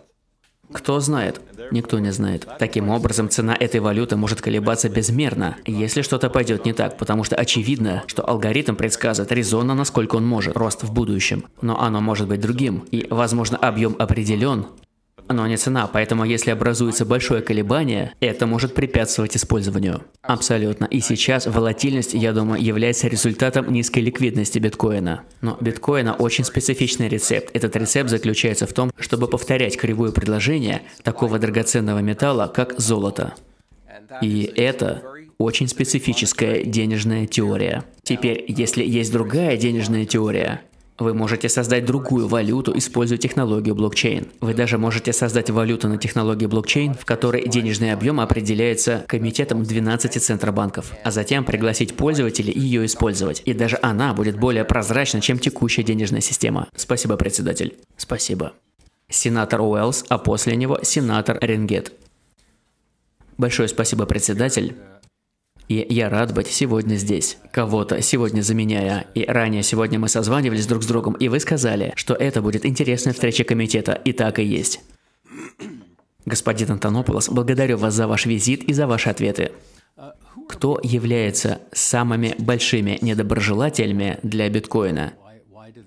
кто знает? Никто не знает. Таким образом, цена этой валюты может колебаться безмерно, если что-то пойдет не так, потому что очевидно, что алгоритм предсказывает резонно, насколько он может, рост в будущем. Но оно может быть другим, и, возможно, объем определен, но не цена, поэтому если образуется большое колебание, это может препятствовать использованию. Абсолютно. И сейчас волатильность, я думаю, является результатом низкой ликвидности биткоина. Но биткоина очень специфичный рецепт. Этот рецепт заключается в том, чтобы повторять кривую предложение такого драгоценного металла, как золото. И это очень специфическая денежная теория. Теперь, если есть другая денежная теория, вы можете создать другую валюту, используя технологию блокчейн. Вы даже можете создать валюту на технологии блокчейн, в которой денежный объем определяется комитетом 12 центробанков, а затем пригласить пользователей ее использовать. И даже она будет более прозрачна, чем текущая денежная система. Спасибо, председатель. Спасибо. Сенатор Уэллс, а после него сенатор Ренгет. Большое спасибо, председатель. И я рад быть сегодня здесь. Кого-то сегодня заменяя. И ранее сегодня мы созванивались друг с другом, и вы сказали, что это будет интересная встреча комитета. И так и есть. Господин Антонополос, благодарю вас за ваш визит и за ваши ответы. Кто является самыми большими недоброжелателями для биткоина?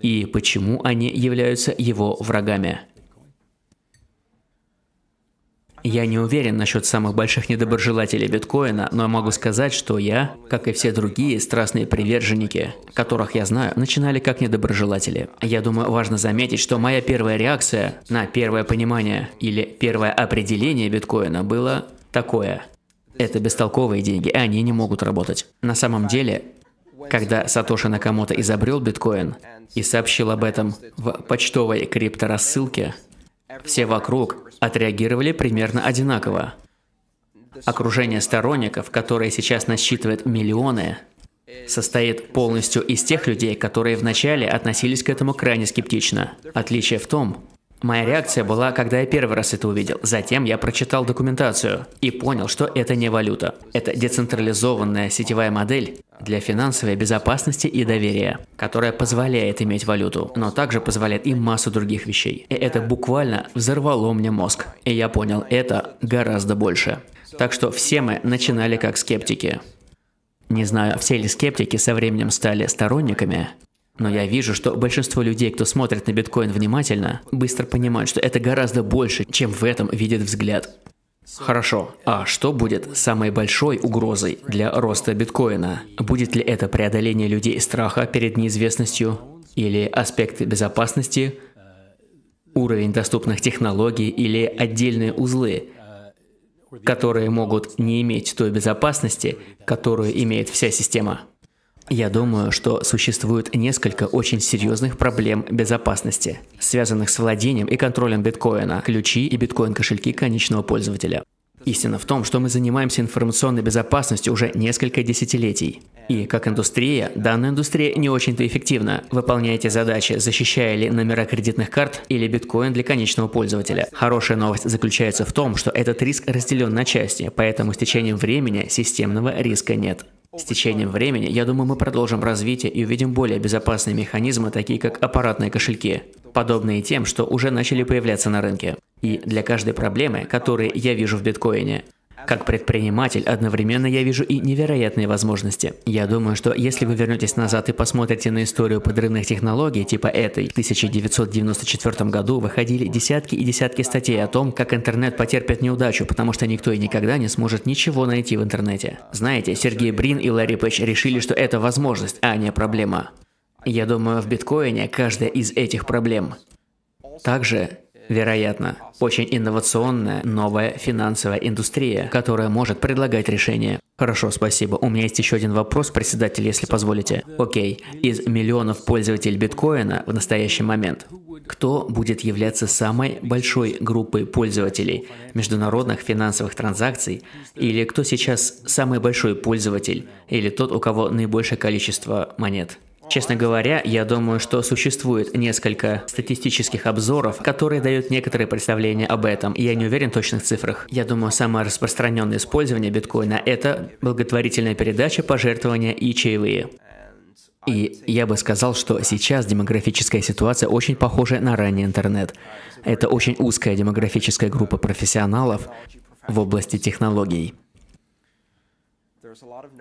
И почему они являются его врагами? Я не уверен насчет самых больших недоброжелателей биткоина, но могу сказать, что я, как и все другие страстные приверженники, которых я знаю, начинали как недоброжелатели. Я думаю, важно заметить, что моя первая реакция на первое понимание или первое определение биткоина было такое. Это бестолковые деньги, и они не могут работать. На самом деле, когда Сатоши Накамото изобрел биткоин и сообщил об этом в почтовой крипторассылке, все вокруг отреагировали примерно одинаково. Окружение сторонников, которое сейчас насчитывает миллионы, состоит полностью из тех людей, которые вначале относились к этому крайне скептично. Отличие в том, Моя реакция была, когда я первый раз это увидел. Затем я прочитал документацию и понял, что это не валюта. Это децентрализованная сетевая модель для финансовой безопасности и доверия, которая позволяет иметь валюту, но также позволяет и массу других вещей. И это буквально взорвало мне мозг. И я понял это гораздо больше. Так что все мы начинали как скептики. Не знаю, все ли скептики со временем стали сторонниками, но я вижу, что большинство людей, кто смотрит на биткоин внимательно, быстро понимают, что это гораздо больше, чем в этом видит взгляд. Хорошо. А что будет самой большой угрозой для роста биткоина? Будет ли это преодоление людей страха перед неизвестностью? Или аспекты безопасности? Уровень доступных технологий или отдельные узлы, которые могут не иметь той безопасности, которую имеет вся система? Я думаю, что существует несколько очень серьезных проблем безопасности, связанных с владением и контролем биткоина, ключи и биткоин-кошельки конечного пользователя. Истина в том, что мы занимаемся информационной безопасностью уже несколько десятилетий. И как индустрия, данная индустрия не очень-то эффективна. Выполняете задачи, защищая ли номера кредитных карт или биткоин для конечного пользователя. Хорошая новость заключается в том, что этот риск разделен на части, поэтому с течением времени системного риска нет. С течением времени, я думаю, мы продолжим развитие и увидим более безопасные механизмы, такие как аппаратные кошельки, подобные тем, что уже начали появляться на рынке. И для каждой проблемы, которую я вижу в биткоине, как предприниматель, одновременно я вижу и невероятные возможности. Я думаю, что если вы вернетесь назад и посмотрите на историю подрывных технологий типа этой, в 1994 году выходили десятки и десятки статей о том, как интернет потерпит неудачу, потому что никто и никогда не сможет ничего найти в интернете. Знаете, Сергей Брин и Ларри Пэтч решили, что это возможность, а не проблема. Я думаю, в биткоине каждая из этих проблем. Также Вероятно, очень инновационная новая финансовая индустрия, которая может предлагать решения. Хорошо, спасибо. У меня есть еще один вопрос, председатель, если позволите. Окей, из миллионов пользователей биткоина в настоящий момент, кто будет являться самой большой группой пользователей международных финансовых транзакций, или кто сейчас самый большой пользователь, или тот, у кого наибольшее количество монет? Честно говоря, я думаю, что существует несколько статистических обзоров, которые дают некоторые представления об этом, я не уверен в точных цифрах. Я думаю, самое распространенное использование биткоина – это благотворительная передача, пожертвования и чаевые. И я бы сказал, что сейчас демографическая ситуация очень похожа на ранний интернет. Это очень узкая демографическая группа профессионалов в области технологий.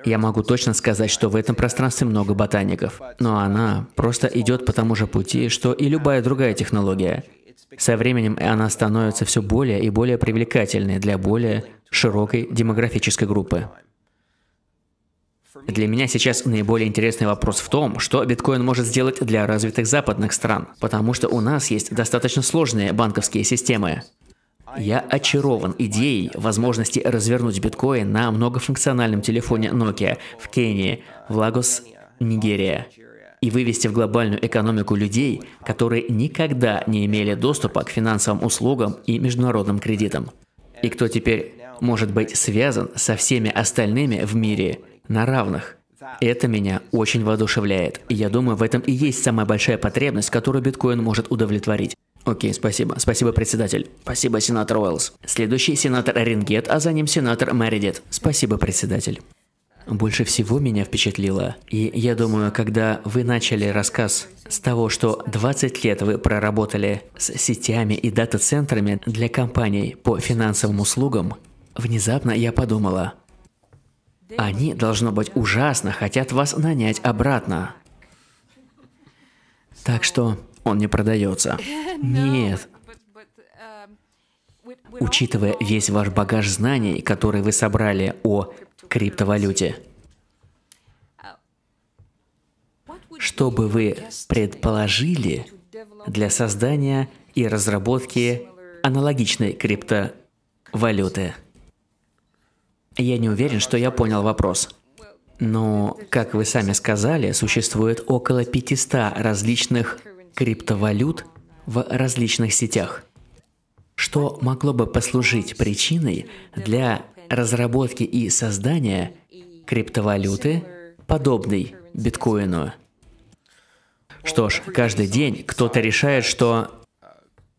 Я могу точно сказать, что в этом пространстве много ботаников, но она просто идет по тому же пути, что и любая другая технология. Со временем она становится все более и более привлекательной для более широкой демографической группы. Для меня сейчас наиболее интересный вопрос в том, что биткоин может сделать для развитых западных стран, потому что у нас есть достаточно сложные банковские системы. Я очарован идеей возможности развернуть биткоин на многофункциональном телефоне Nokia в Кении, в Лагос, Нигерия и вывести в глобальную экономику людей, которые никогда не имели доступа к финансовым услугам и международным кредитам. И кто теперь может быть связан со всеми остальными в мире на равных. Это меня очень воодушевляет, и я думаю, в этом и есть самая большая потребность, которую биткоин может удовлетворить. Окей, спасибо. Спасибо, председатель. Спасибо, сенатор Уэллс. Следующий сенатор Рингет, а за ним сенатор Мэридит. Спасибо, председатель. Больше всего меня впечатлило, и я думаю, когда вы начали рассказ с того, что 20 лет вы проработали с сетями и дата-центрами для компаний по финансовым услугам, внезапно я подумала, они, должно быть, ужасно хотят вас нанять обратно. Так что он не продается. [laughs] Нет. Um, Учитывая весь ваш багаж знаний, который вы собрали о криптовалюте, что бы вы предположили для создания и разработки аналогичной криптовалюты? Я не уверен, что я понял вопрос. Но, как вы сами сказали, существует около 500 различных криптовалют в различных сетях, что могло бы послужить причиной для разработки и создания криптовалюты, подобной биткоину. Что ж, каждый день кто-то решает, что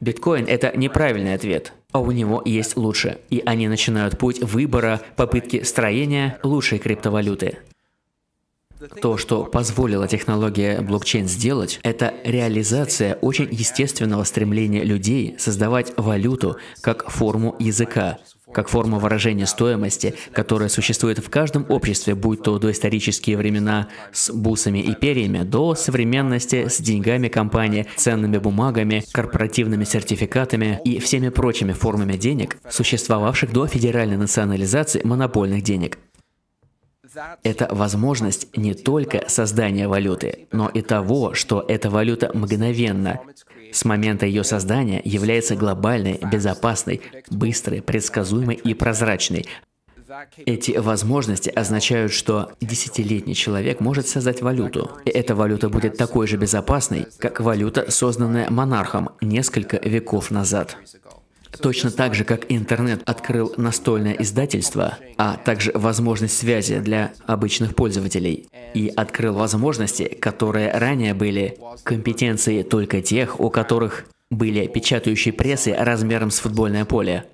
биткоин – это неправильный ответ, а у него есть лучше. И они начинают путь выбора, попытки строения лучшей криптовалюты. То, что позволила технология блокчейн сделать, это реализация очень естественного стремления людей создавать валюту как форму языка, как форму выражения стоимости, которая существует в каждом обществе, будь то доисторические времена с бусами и перьями, до современности с деньгами компании, ценными бумагами, корпоративными сертификатами и всеми прочими формами денег, существовавших до федеральной национализации монопольных денег. Это возможность не только создания валюты, но и того, что эта валюта мгновенно, с момента ее создания, является глобальной, безопасной, быстрой, предсказуемой и прозрачной, эти возможности означают, что десятилетний человек может создать валюту, и эта валюта будет такой же безопасной, как валюта, созданная монархом несколько веков назад. Точно так же, как интернет открыл настольное издательство, а также возможность связи для обычных пользователей, и открыл возможности, которые ранее были компетенцией только тех, у которых были печатающие прессы размером с футбольное поле.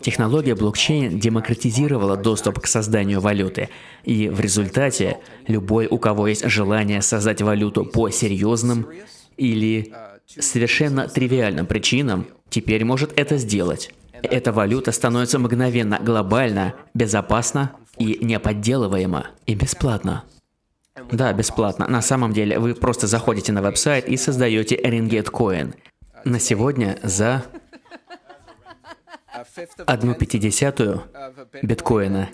Технология блокчейн демократизировала доступ к созданию валюты, и в результате любой, у кого есть желание создать валюту по серьезным или совершенно тривиальным причинам теперь может это сделать. Эта валюта становится мгновенно глобально, безопасно и неподделываемо, и бесплатно. Да, бесплатно. На самом деле вы просто заходите на веб-сайт и создаете Ringgit Coin. На сегодня за одну пятидесятую биткоина.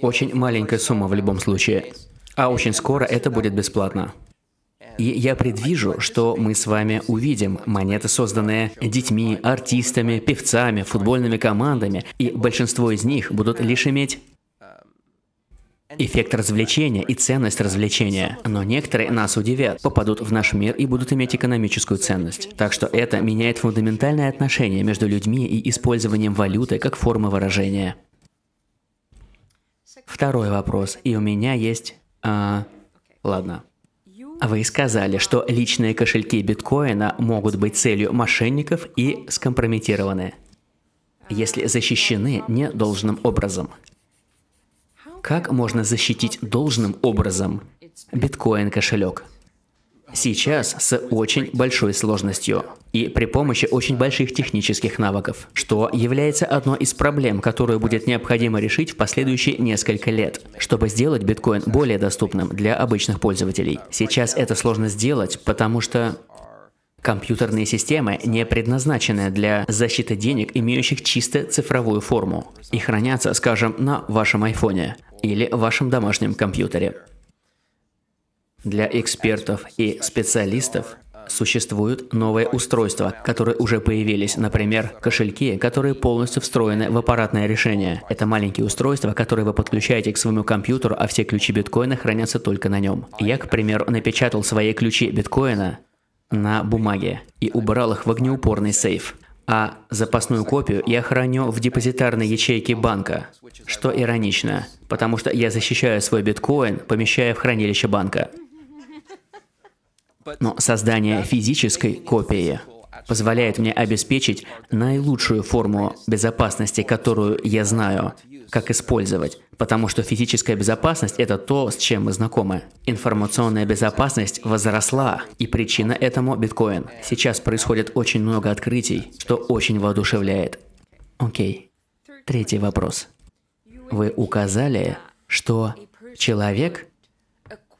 Очень маленькая сумма в любом случае. А очень скоро это будет бесплатно. И я предвижу, что мы с вами увидим монеты, созданные детьми, артистами, певцами, футбольными командами, и большинство из них будут лишь иметь эффект развлечения и ценность развлечения. Но некоторые нас удивят, попадут в наш мир и будут иметь экономическую ценность. Так что это меняет фундаментальное отношение между людьми и использованием валюты как формы выражения. Второй вопрос. И у меня есть... А, ладно. Вы сказали, что личные кошельки биткоина могут быть целью мошенников и скомпрометированы, если защищены не должным образом. Как можно защитить должным образом биткоин-кошелек? Сейчас с очень большой сложностью и при помощи очень больших технических навыков, что является одной из проблем, которую будет необходимо решить в последующие несколько лет, чтобы сделать биткоин более доступным для обычных пользователей. Сейчас это сложно сделать, потому что Компьютерные системы не предназначены для защиты денег, имеющих чисто цифровую форму, и хранятся, скажем, на вашем айфоне или вашем домашнем компьютере. Для экспертов и специалистов существуют новые устройства, которые уже появились, например, кошельки, которые полностью встроены в аппаратное решение. Это маленькие устройства, которые вы подключаете к своему компьютеру, а все ключи биткоина хранятся только на нем. Я, к примеру, напечатал свои ключи биткоина на бумаге и убрал их в огнеупорный сейф. А запасную копию я храню в депозитарной ячейке банка, что иронично, потому что я защищаю свой биткоин, помещая в хранилище банка. Но создание физической копии позволяет мне обеспечить наилучшую форму безопасности, которую я знаю, как использовать, потому что физическая безопасность – это то, с чем мы знакомы. Информационная безопасность возросла, и причина этому – биткоин. Сейчас происходит очень много открытий, что очень воодушевляет. Окей. Третий вопрос. Вы указали, что человек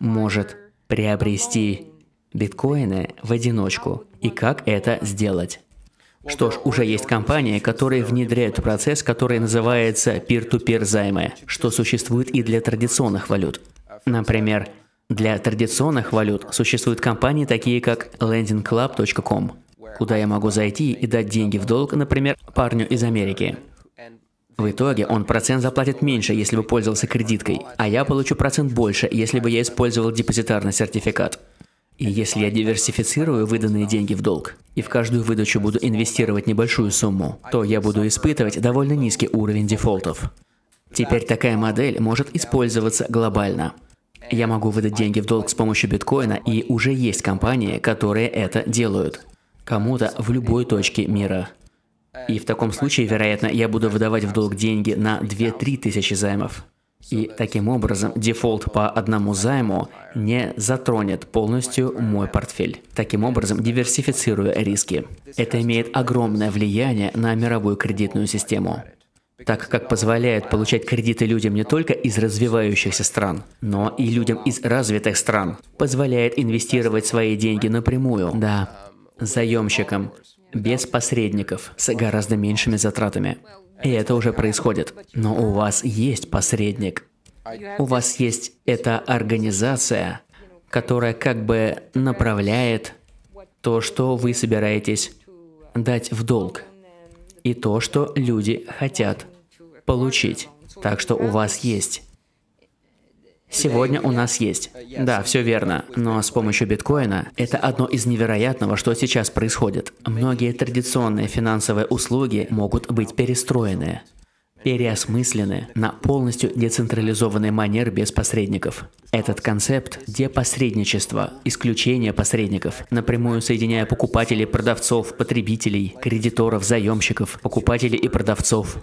может приобрести биткоины в одиночку и как это сделать. Что ж, уже есть компании, которые внедряют процесс, который называется peer-to-peer займы, что существует и для традиционных валют. Например, для традиционных валют существуют компании такие как lendingclub.com, куда я могу зайти и дать деньги в долг, например, парню из Америки. В итоге он процент заплатит меньше, если бы пользовался кредиткой, а я получу процент больше, если бы я использовал депозитарный сертификат. И если я диверсифицирую выданные деньги в долг, и в каждую выдачу буду инвестировать небольшую сумму, то я буду испытывать довольно низкий уровень дефолтов. Теперь такая модель может использоваться глобально. Я могу выдать деньги в долг с помощью биткоина, и уже есть компании, которые это делают. Кому-то в любой точке мира. И в таком случае, вероятно, я буду выдавать в долг деньги на 2-3 тысячи займов. И таким образом дефолт по одному займу не затронет полностью мой портфель. Таким образом, диверсифицируя риски. Это имеет огромное влияние на мировую кредитную систему так как позволяет получать кредиты людям не только из развивающихся стран, но и людям из развитых стран. Позволяет инвестировать свои деньги напрямую, да, заемщикам, без посредников, с гораздо меньшими затратами. И это уже происходит. Но у вас есть посредник. У вас есть эта организация, которая как бы направляет то, что вы собираетесь дать в долг, и то, что люди хотят получить. Так что у вас есть сегодня у нас есть. Да, все верно. Но с помощью биткоина это одно из невероятного, что сейчас происходит. Многие традиционные финансовые услуги могут быть перестроены переосмыслены на полностью децентрализованный манер без посредников. Этот концепт депосредничества, исключение посредников, напрямую соединяя покупателей, продавцов, потребителей, кредиторов, заемщиков, покупателей и продавцов.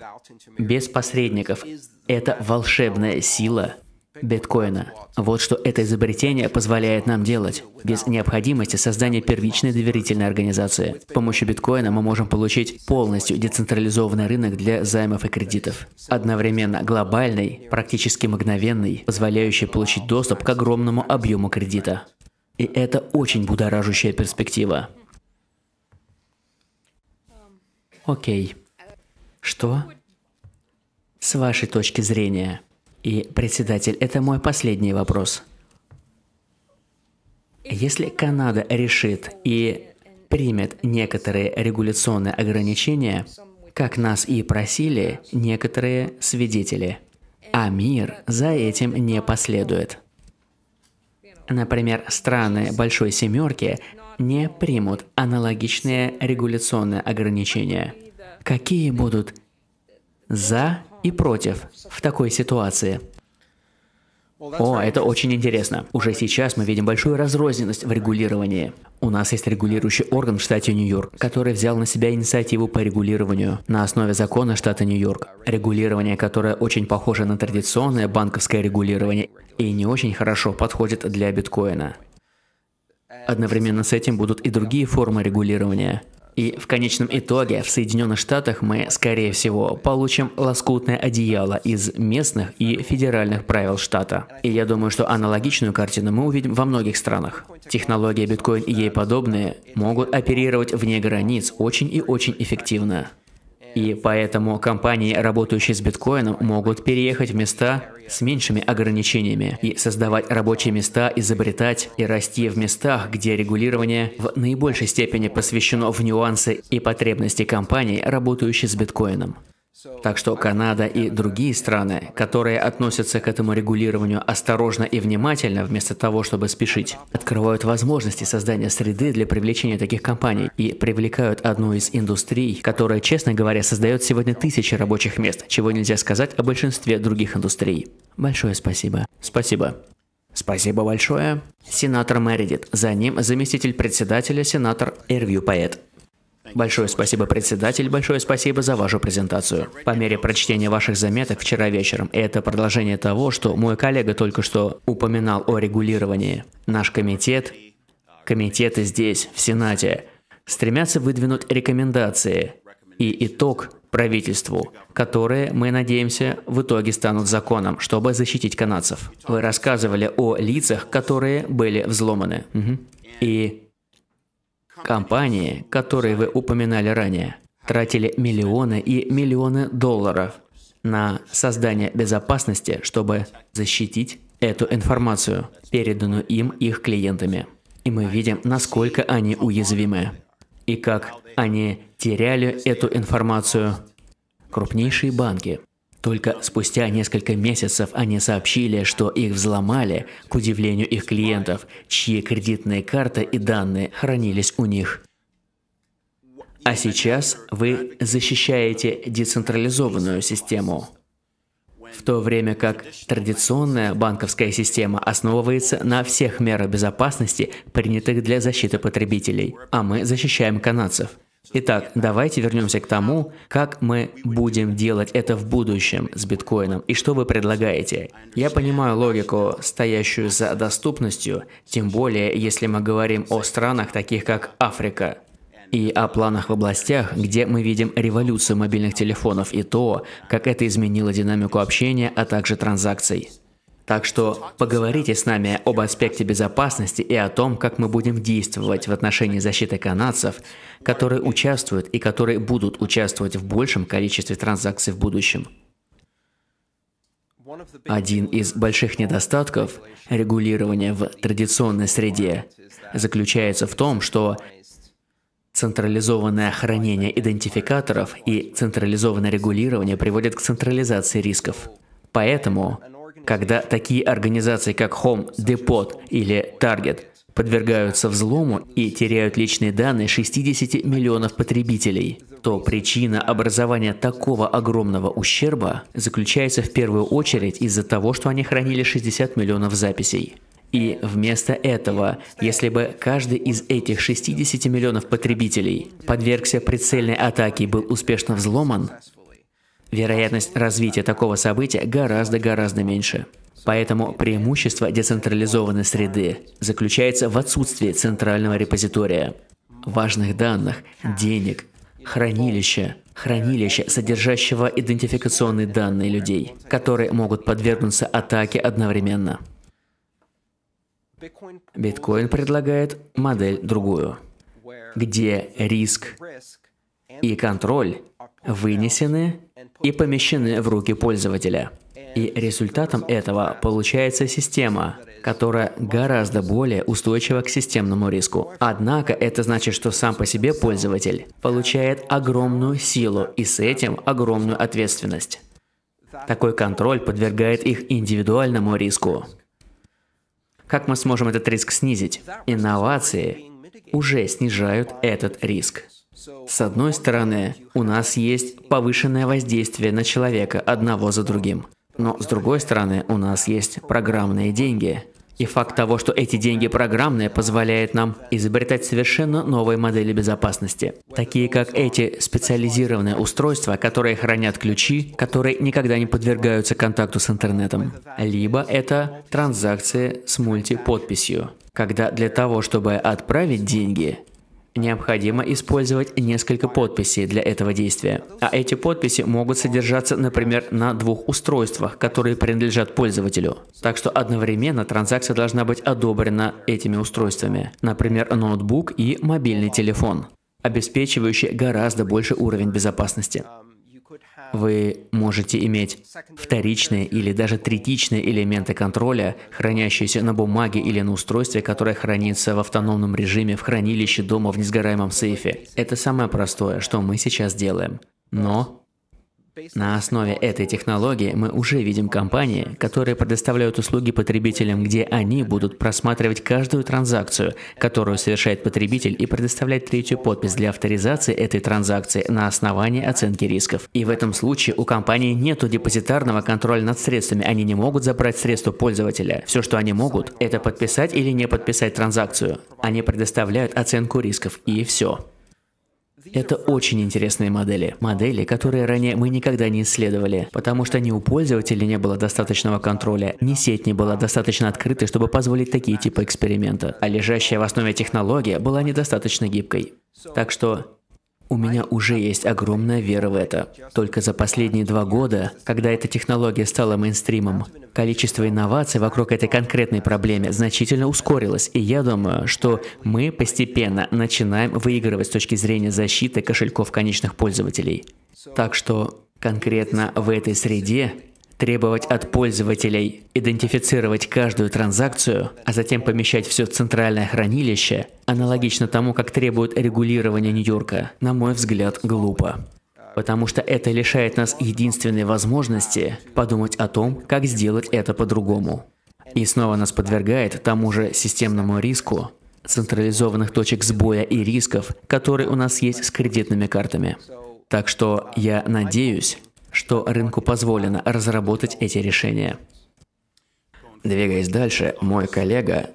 Без посредников – это волшебная сила, биткоина. Вот что это изобретение позволяет нам делать, без необходимости создания первичной доверительной организации. С помощью биткоина мы можем получить полностью децентрализованный рынок для займов и кредитов. Одновременно глобальный, практически мгновенный, позволяющий получить доступ к огромному объему кредита. И это очень будоражущая перспектива. Окей. Что? С вашей точки зрения – и, председатель, это мой последний вопрос. Если Канада решит и примет некоторые регуляционные ограничения, как нас и просили некоторые свидетели, а мир за этим не последует. Например, страны Большой Семерки не примут аналогичные регуляционные ограничения. Какие будут за и против в такой ситуации. О, это очень интересно. Уже сейчас мы видим большую разрозненность в регулировании. У нас есть регулирующий орган в штате Нью-Йорк, который взял на себя инициативу по регулированию на основе закона штата Нью-Йорк. Регулирование, которое очень похоже на традиционное банковское регулирование и не очень хорошо подходит для биткоина. Одновременно с этим будут и другие формы регулирования. И в конечном итоге в Соединенных Штатах мы, скорее всего, получим лоскутное одеяло из местных и федеральных правил штата. И я думаю, что аналогичную картину мы увидим во многих странах. Технология биткоин и ей подобные могут оперировать вне границ очень и очень эффективно. И поэтому компании, работающие с биткоином, могут переехать в места с меньшими ограничениями и создавать рабочие места, изобретать и расти в местах, где регулирование в наибольшей степени посвящено в нюансы и потребности компаний, работающих с биткоином. Так что Канада и другие страны, которые относятся к этому регулированию осторожно и внимательно, вместо того, чтобы спешить, открывают возможности создания среды для привлечения таких компаний и привлекают одну из индустрий, которая, честно говоря, создает сегодня тысячи рабочих мест, чего нельзя сказать о большинстве других индустрий. Большое спасибо. Спасибо. Спасибо большое. Сенатор Мередит. За ним заместитель председателя сенатор Эрвью Пает. Большое спасибо, председатель, большое спасибо за вашу презентацию. По мере прочтения ваших заметок вчера вечером, и это продолжение того, что мой коллега только что упоминал о регулировании, наш комитет, комитеты здесь, в Сенате, стремятся выдвинуть рекомендации и итог правительству, которые, мы надеемся, в итоге станут законом, чтобы защитить канадцев. Вы рассказывали о лицах, которые были взломаны. Угу. И Компании, которые вы упоминали ранее, тратили миллионы и миллионы долларов на создание безопасности, чтобы защитить эту информацию, переданную им их клиентами. И мы видим, насколько они уязвимы. И как они теряли эту информацию. Крупнейшие банки, только спустя несколько месяцев они сообщили, что их взломали, к удивлению их клиентов, чьи кредитные карты и данные хранились у них. А сейчас вы защищаете децентрализованную систему, в то время как традиционная банковская система основывается на всех мерах безопасности, принятых для защиты потребителей, а мы защищаем канадцев – Итак, давайте вернемся к тому, как мы будем делать это в будущем с биткоином и что вы предлагаете. Я понимаю логику, стоящую за доступностью, тем более если мы говорим о странах таких как Африка и о планах в областях, где мы видим революцию мобильных телефонов и то, как это изменило динамику общения, а также транзакций. Так что поговорите с нами об аспекте безопасности и о том, как мы будем действовать в отношении защиты канадцев, которые участвуют и которые будут участвовать в большем количестве транзакций в будущем. Один из больших недостатков регулирования в традиционной среде заключается в том, что централизованное хранение идентификаторов и централизованное регулирование приводят к централизации рисков. Поэтому когда такие организации, как Home Depot или Target, подвергаются взлому и теряют личные данные 60 миллионов потребителей, то причина образования такого огромного ущерба заключается в первую очередь из-за того, что они хранили 60 миллионов записей. И вместо этого, если бы каждый из этих 60 миллионов потребителей подвергся прицельной атаке и был успешно взломан, вероятность развития такого события гораздо-гораздо меньше. Поэтому преимущество децентрализованной среды заключается в отсутствии центрального репозитория, важных данных, денег, хранилища, хранилища, содержащего идентификационные данные людей, которые могут подвергнуться атаке одновременно. Биткоин предлагает модель другую, где риск и контроль вынесены и помещены в руки пользователя. И результатом этого получается система, которая гораздо более устойчива к системному риску. Однако это значит, что сам по себе пользователь получает огромную силу и с этим огромную ответственность. Такой контроль подвергает их индивидуальному риску. Как мы сможем этот риск снизить? Инновации уже снижают этот риск. С одной стороны, у нас есть повышенное воздействие на человека одного за другим. Но с другой стороны, у нас есть программные деньги. И факт того, что эти деньги программные, позволяет нам изобретать совершенно новые модели безопасности. Такие как эти специализированные устройства, которые хранят ключи, которые никогда не подвергаются контакту с интернетом. Либо это транзакции с мультиподписью. Когда для того, чтобы отправить деньги, Необходимо использовать несколько подписей для этого действия. А эти подписи могут содержаться, например, на двух устройствах, которые принадлежат пользователю. Так что одновременно транзакция должна быть одобрена этими устройствами, например, ноутбук и мобильный телефон обеспечивающий гораздо больше уровень безопасности вы можете иметь вторичные или даже третичные элементы контроля, хранящиеся на бумаге или на устройстве, которое хранится в автономном режиме в хранилище дома в несгораемом сейфе. Это самое простое, что мы сейчас делаем. Но на основе этой технологии мы уже видим компании, которые предоставляют услуги потребителям, где они будут просматривать каждую транзакцию, которую совершает потребитель, и предоставлять третью подпись для авторизации этой транзакции на основании оценки рисков. И в этом случае у компании нет депозитарного контроля над средствами, они не могут забрать средства пользователя. Все, что они могут, это подписать или не подписать транзакцию. Они предоставляют оценку рисков, и все. Это очень интересные модели. Модели, которые ранее мы никогда не исследовали, потому что ни у пользователей не было достаточного контроля, ни сеть не была достаточно открытой, чтобы позволить такие типы эксперимента, а лежащая в основе технология была недостаточно гибкой. Так что у меня уже есть огромная вера в это. Только за последние два года, когда эта технология стала мейнстримом, количество инноваций вокруг этой конкретной проблемы значительно ускорилось, и я думаю, что мы постепенно начинаем выигрывать с точки зрения защиты кошельков конечных пользователей. Так что конкретно в этой среде требовать от пользователей идентифицировать каждую транзакцию, а затем помещать все в центральное хранилище, аналогично тому, как требует регулирование Нью-Йорка, на мой взгляд, глупо. Потому что это лишает нас единственной возможности подумать о том, как сделать это по-другому. И снова нас подвергает тому же системному риску, централизованных точек сбоя и рисков, которые у нас есть с кредитными картами. Так что я надеюсь, что рынку позволено разработать эти решения. Двигаясь дальше, мой коллега,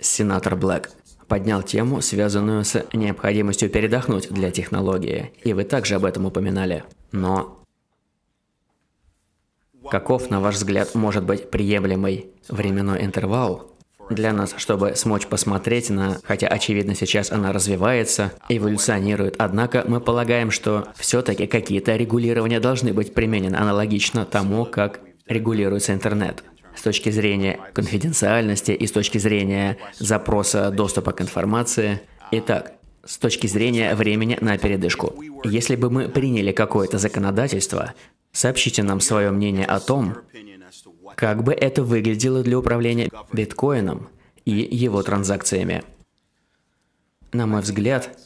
сенатор Блэк, поднял тему, связанную с необходимостью передохнуть для технологии, и вы также об этом упоминали. Но каков, на ваш взгляд, может быть приемлемый временной интервал для нас, чтобы смочь посмотреть на, хотя очевидно сейчас она развивается, эволюционирует, однако мы полагаем, что все-таки какие-то регулирования должны быть применены аналогично тому, как регулируется интернет с точки зрения конфиденциальности и с точки зрения запроса доступа к информации. Итак, с точки зрения времени на передышку. Если бы мы приняли какое-то законодательство, сообщите нам свое мнение о том, как бы это выглядело для управления биткоином и его транзакциями. На мой взгляд,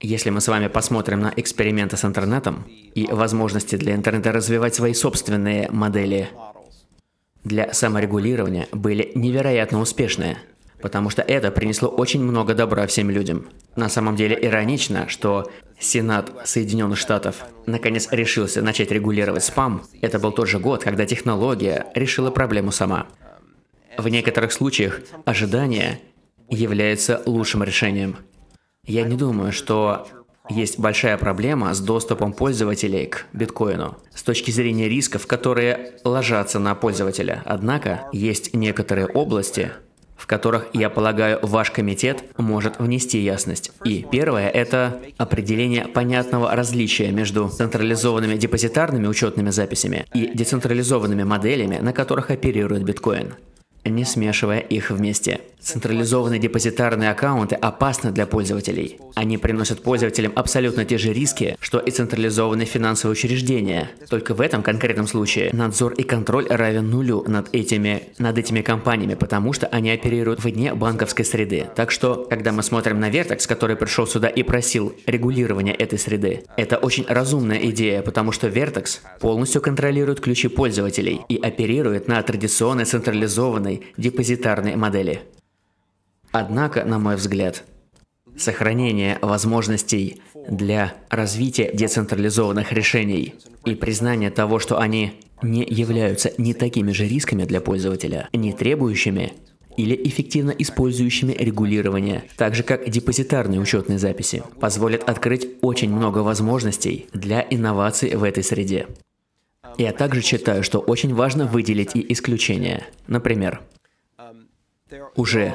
если мы с вами посмотрим на эксперименты с интернетом и возможности для интернета развивать свои собственные модели для саморегулирования, были невероятно успешные – потому что это принесло очень много добра всем людям. На самом деле иронично, что Сенат Соединенных Штатов наконец решился начать регулировать спам. Это был тот же год, когда технология решила проблему сама. В некоторых случаях ожидание является лучшим решением. Я не думаю, что есть большая проблема с доступом пользователей к биткоину с точки зрения рисков, которые ложатся на пользователя. Однако есть некоторые области, в которых, я полагаю, ваш комитет может внести ясность. И первое – это определение понятного различия между централизованными депозитарными учетными записями и децентрализованными моделями, на которых оперирует биткоин не смешивая их вместе. Централизованные депозитарные аккаунты опасны для пользователей. Они приносят пользователям абсолютно те же риски, что и централизованные финансовые учреждения. Только в этом конкретном случае надзор и контроль равен нулю над этими, над этими компаниями, потому что они оперируют вне банковской среды. Так что, когда мы смотрим на Вертекс, который пришел сюда и просил регулирования этой среды, это очень разумная идея, потому что Вертекс полностью контролирует ключи пользователей и оперирует на традиционной централизованной данной депозитарной модели. Однако, на мой взгляд, сохранение возможностей для развития децентрализованных решений и признание того, что они не являются не такими же рисками для пользователя, не требующими или эффективно использующими регулирование, так же как депозитарные учетные записи, позволят открыть очень много возможностей для инноваций в этой среде. Я также считаю, что очень важно выделить и исключения. Например, уже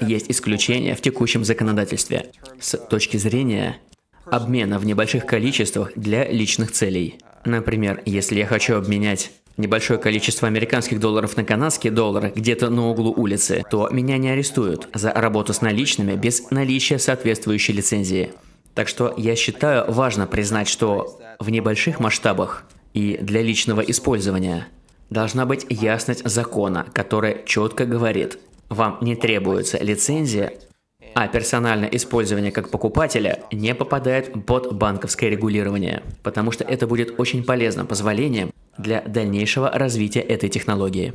есть исключения в текущем законодательстве с точки зрения обмена в небольших количествах для личных целей. Например, если я хочу обменять небольшое количество американских долларов на канадские доллары где-то на углу улицы, то меня не арестуют за работу с наличными без наличия соответствующей лицензии. Так что я считаю, важно признать, что в небольших масштабах и для личного использования должна быть ясность закона, которая четко говорит, вам не требуется лицензия, а персональное использование как покупателя не попадает под банковское регулирование, потому что это будет очень полезным позволением для дальнейшего развития этой технологии.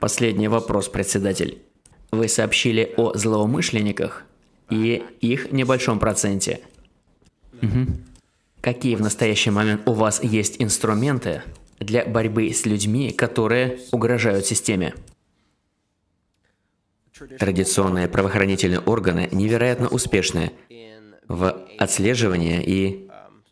Последний вопрос, председатель. Вы сообщили о злоумышленниках, и их небольшом проценте. Угу. Какие в настоящий момент у вас есть инструменты для борьбы с людьми, которые угрожают системе? Традиционные правоохранительные органы невероятно успешны в отслеживании и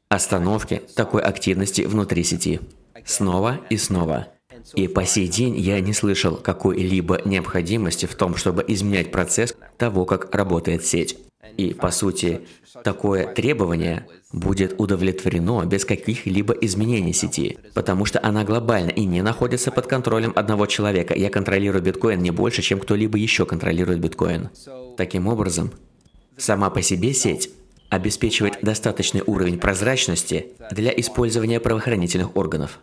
остановке такой активности внутри сети. Снова и снова. И по сей день я не слышал какой-либо необходимости в том, чтобы изменять процесс того, как работает сеть. И, по сути, такое требование будет удовлетворено без каких-либо изменений сети, потому что она глобальна и не находится под контролем одного человека. Я контролирую биткоин не больше, чем кто-либо еще контролирует биткоин. Таким образом, сама по себе сеть обеспечивает достаточный уровень прозрачности для использования правоохранительных органов.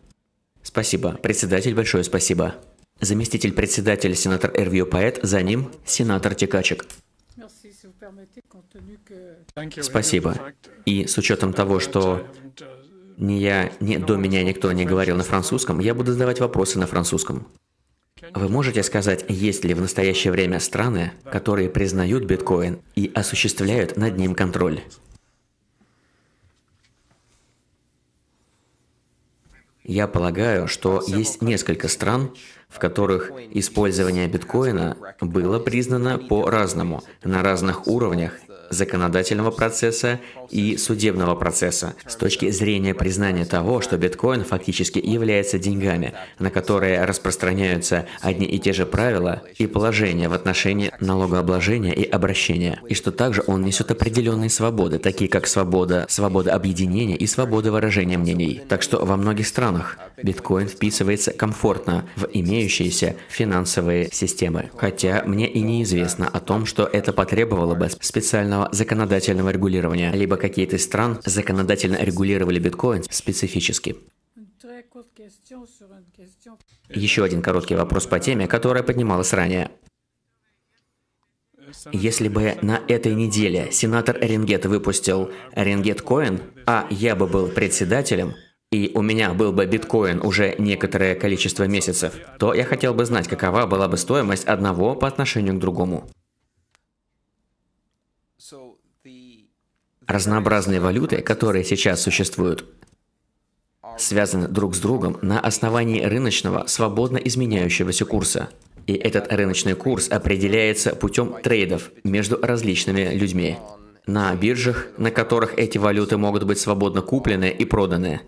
Спасибо. Председатель, большое спасибо. Заместитель председателя сенатор Эрвью Паэт, за ним сенатор Текачек. Спасибо. И с учетом того, что ни я, ни до меня никто не говорил на французском, я буду задавать вопросы на французском. Вы можете сказать, есть ли в настоящее время страны, которые признают биткоин и осуществляют над ним контроль? Я полагаю, что есть несколько стран, в которых использование биткоина было признано по-разному, на разных уровнях законодательного процесса и судебного процесса с точки зрения признания того, что биткоин фактически является деньгами, на которые распространяются одни и те же правила и положения в отношении налогообложения и обращения, и что также он несет определенные свободы, такие как свобода, свобода объединения и свобода выражения мнений. Так что во многих странах биткоин вписывается комфортно в имеющиеся финансовые системы. Хотя мне и неизвестно о том, что это потребовало бы специального законодательного регулирования, либо какие-то из стран законодательно регулировали биткоин специфически. Еще один короткий вопрос по теме, которая поднималась ранее. Если бы на этой неделе сенатор Ренгет выпустил Ренгет Коин, а я бы был председателем, и у меня был бы биткоин уже некоторое количество месяцев, то я хотел бы знать, какова была бы стоимость одного по отношению к другому. Разнообразные валюты, которые сейчас существуют, связаны друг с другом на основании рыночного, свободно изменяющегося курса. И этот рыночный курс определяется путем трейдов между различными людьми на биржах, на которых эти валюты могут быть свободно куплены и проданы.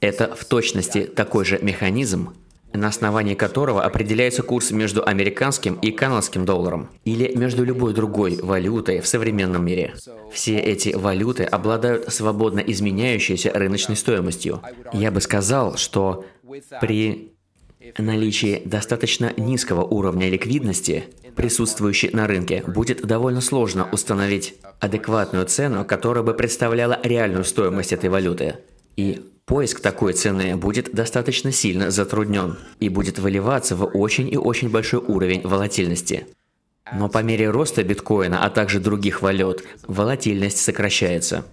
Это в точности такой же механизм, на основании которого определяется курс между американским и канадским долларом или между любой другой валютой в современном мире. Все эти валюты обладают свободно изменяющейся рыночной стоимостью. Я бы сказал, что при наличии достаточно низкого уровня ликвидности, присутствующей на рынке, будет довольно сложно установить адекватную цену, которая бы представляла реальную стоимость этой валюты. И поиск такой цены будет достаточно сильно затруднен и будет выливаться в очень и очень большой уровень волатильности. Но по мере роста биткоина, а также других валют, волатильность сокращается.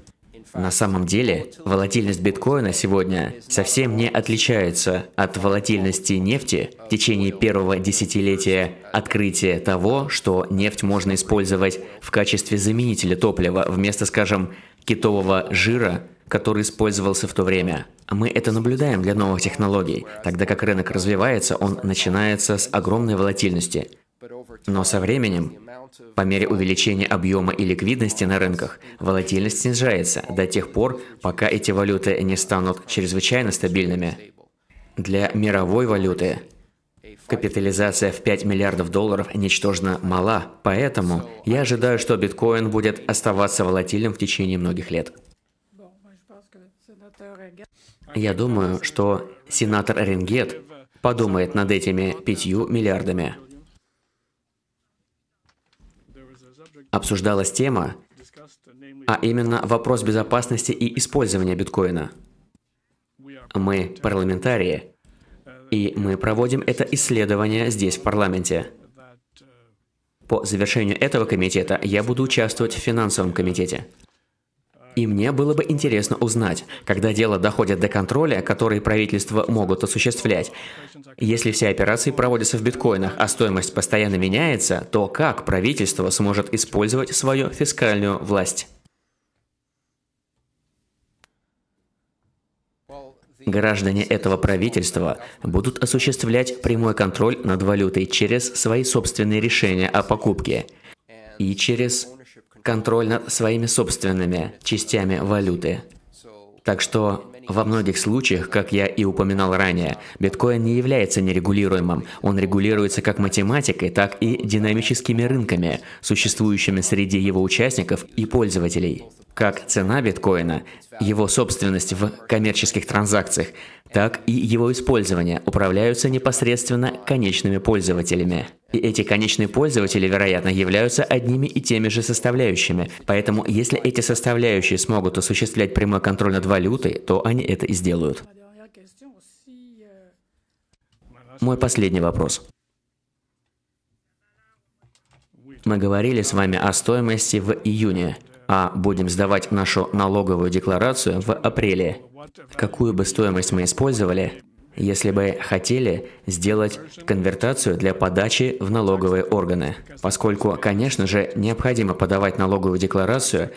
На самом деле, волатильность биткоина сегодня совсем не отличается от волатильности нефти в течение первого десятилетия открытия того, что нефть можно использовать в качестве заменителя топлива вместо, скажем, китового жира который использовался в то время. Мы это наблюдаем для новых технологий. Тогда как рынок развивается, он начинается с огромной волатильности. Но со временем, по мере увеличения объема и ликвидности на рынках, волатильность снижается до тех пор, пока эти валюты не станут чрезвычайно стабильными. Для мировой валюты Капитализация в 5 миллиардов долларов ничтожно мала, поэтому я ожидаю, что биткоин будет оставаться волатильным в течение многих лет. Я думаю, что сенатор Ренгет подумает над этими пятью миллиардами. Обсуждалась тема, а именно вопрос безопасности и использования биткоина. Мы парламентарии, и мы проводим это исследование здесь, в парламенте. По завершению этого комитета я буду участвовать в финансовом комитете. И мне было бы интересно узнать, когда дело доходит до контроля, который правительства могут осуществлять. Если все операции проводятся в биткоинах, а стоимость постоянно меняется, то как правительство сможет использовать свою фискальную власть? Граждане этого правительства будут осуществлять прямой контроль над валютой через свои собственные решения о покупке и через контроль над своими собственными частями валюты. Так что во многих случаях, как я и упоминал ранее, биткоин не является нерегулируемым. Он регулируется как математикой, так и динамическими рынками, существующими среди его участников и пользователей как цена биткоина, его собственность в коммерческих транзакциях, так и его использование управляются непосредственно конечными пользователями. И эти конечные пользователи, вероятно, являются одними и теми же составляющими. Поэтому, если эти составляющие смогут осуществлять прямой контроль над валютой, то они это и сделают. Мой последний вопрос. Мы говорили с вами о стоимости в июне а будем сдавать нашу налоговую декларацию в апреле. Какую бы стоимость мы использовали, если бы хотели сделать конвертацию для подачи в налоговые органы. Поскольку, конечно же, необходимо подавать налоговую декларацию,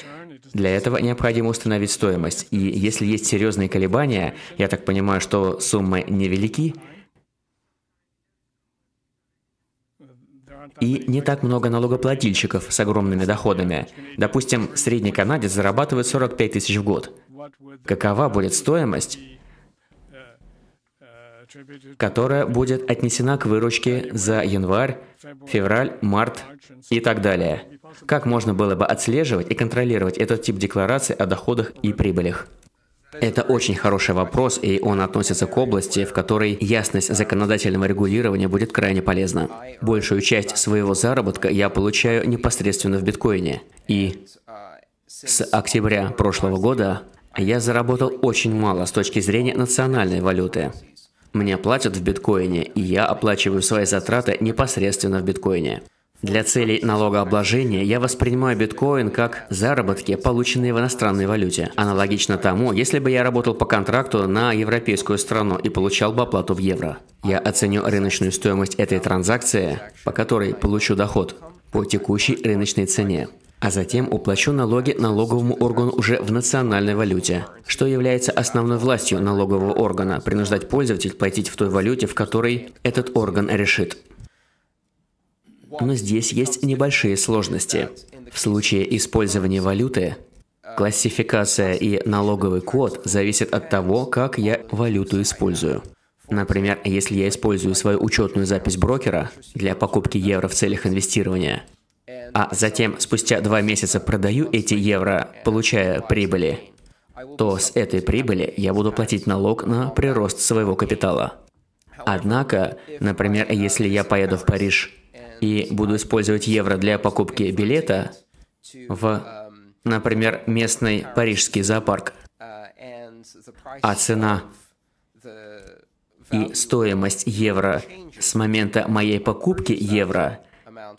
для этого необходимо установить стоимость. И если есть серьезные колебания, я так понимаю, что суммы невелики, и не так много налогоплательщиков с огромными доходами. Допустим, средний канадец зарабатывает 45 тысяч в год. Какова будет стоимость, которая будет отнесена к выручке за январь, февраль, март и так далее? Как можно было бы отслеживать и контролировать этот тип декларации о доходах и прибылях? Это очень хороший вопрос, и он относится к области, в которой ясность законодательного регулирования будет крайне полезна. Большую часть своего заработка я получаю непосредственно в биткоине. И с октября прошлого года я заработал очень мало с точки зрения национальной валюты. Мне платят в биткоине, и я оплачиваю свои затраты непосредственно в биткоине. Для целей налогообложения я воспринимаю биткоин как заработки, полученные в иностранной валюте. Аналогично тому, если бы я работал по контракту на европейскую страну и получал бы оплату в евро. Я оценю рыночную стоимость этой транзакции, по которой получу доход, по текущей рыночной цене. А затем уплачу налоги налоговому органу уже в национальной валюте, что является основной властью налогового органа – принуждать пользователя платить в той валюте, в которой этот орган решит но здесь есть небольшие сложности. В случае использования валюты, классификация и налоговый код зависят от того, как я валюту использую. Например, если я использую свою учетную запись брокера для покупки евро в целях инвестирования, а затем спустя два месяца продаю эти евро, получая прибыли, то с этой прибыли я буду платить налог на прирост своего капитала. Однако, например, если я поеду в Париж и буду использовать евро для покупки билета в, например, местный парижский зоопарк, а цена и стоимость евро с момента моей покупки евро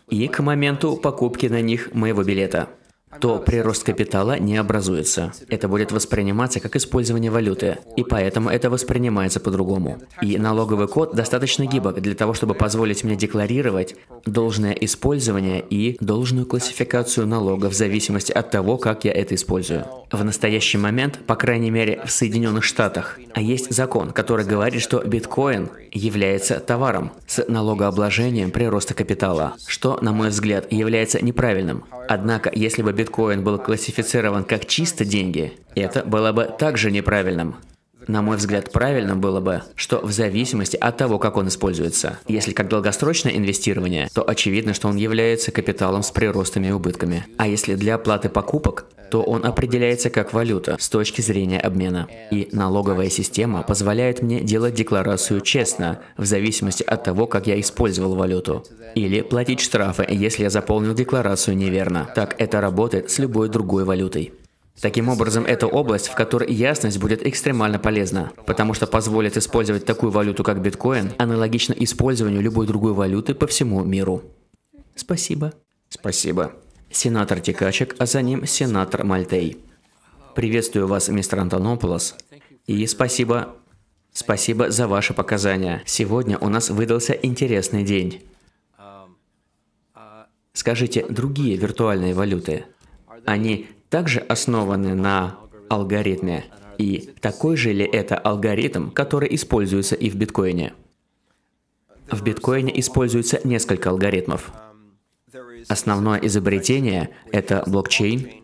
и к моменту покупки на них моего билета – то прирост капитала не образуется. Это будет восприниматься как использование валюты, и поэтому это воспринимается по-другому. И налоговый код достаточно гибок для того, чтобы позволить мне декларировать должное использование и должную классификацию налога в зависимости от того, как я это использую. В настоящий момент, по крайней мере в Соединенных Штатах, а есть закон, который говорит, что биткоин является товаром с налогообложением прироста капитала, что, на мой взгляд, является неправильным. Однако, если бы биткоин был классифицирован как чисто деньги, это было бы также неправильным. На мой взгляд, правильно было бы, что в зависимости от того, как он используется. Если как долгосрочное инвестирование, то очевидно, что он является капиталом с приростами и убытками. А если для оплаты покупок, то он определяется как валюта с точки зрения обмена. И налоговая система позволяет мне делать декларацию честно, в зависимости от того, как я использовал валюту. Или платить штрафы, если я заполнил декларацию неверно. Так это работает с любой другой валютой. Таким образом, это область, в которой ясность будет экстремально полезна, потому что позволит использовать такую валюту, как биткоин, аналогично использованию любой другой валюты по всему миру. Спасибо. Спасибо. Сенатор Тикачек, а за ним сенатор Мальтей. Приветствую вас, мистер Антонополос, и спасибо, спасибо за ваши показания. Сегодня у нас выдался интересный день. Скажите, другие виртуальные валюты, они также основаны на алгоритме. И такой же ли это алгоритм, который используется и в биткоине? В биткоине используется несколько алгоритмов. Основное изобретение — это блокчейн,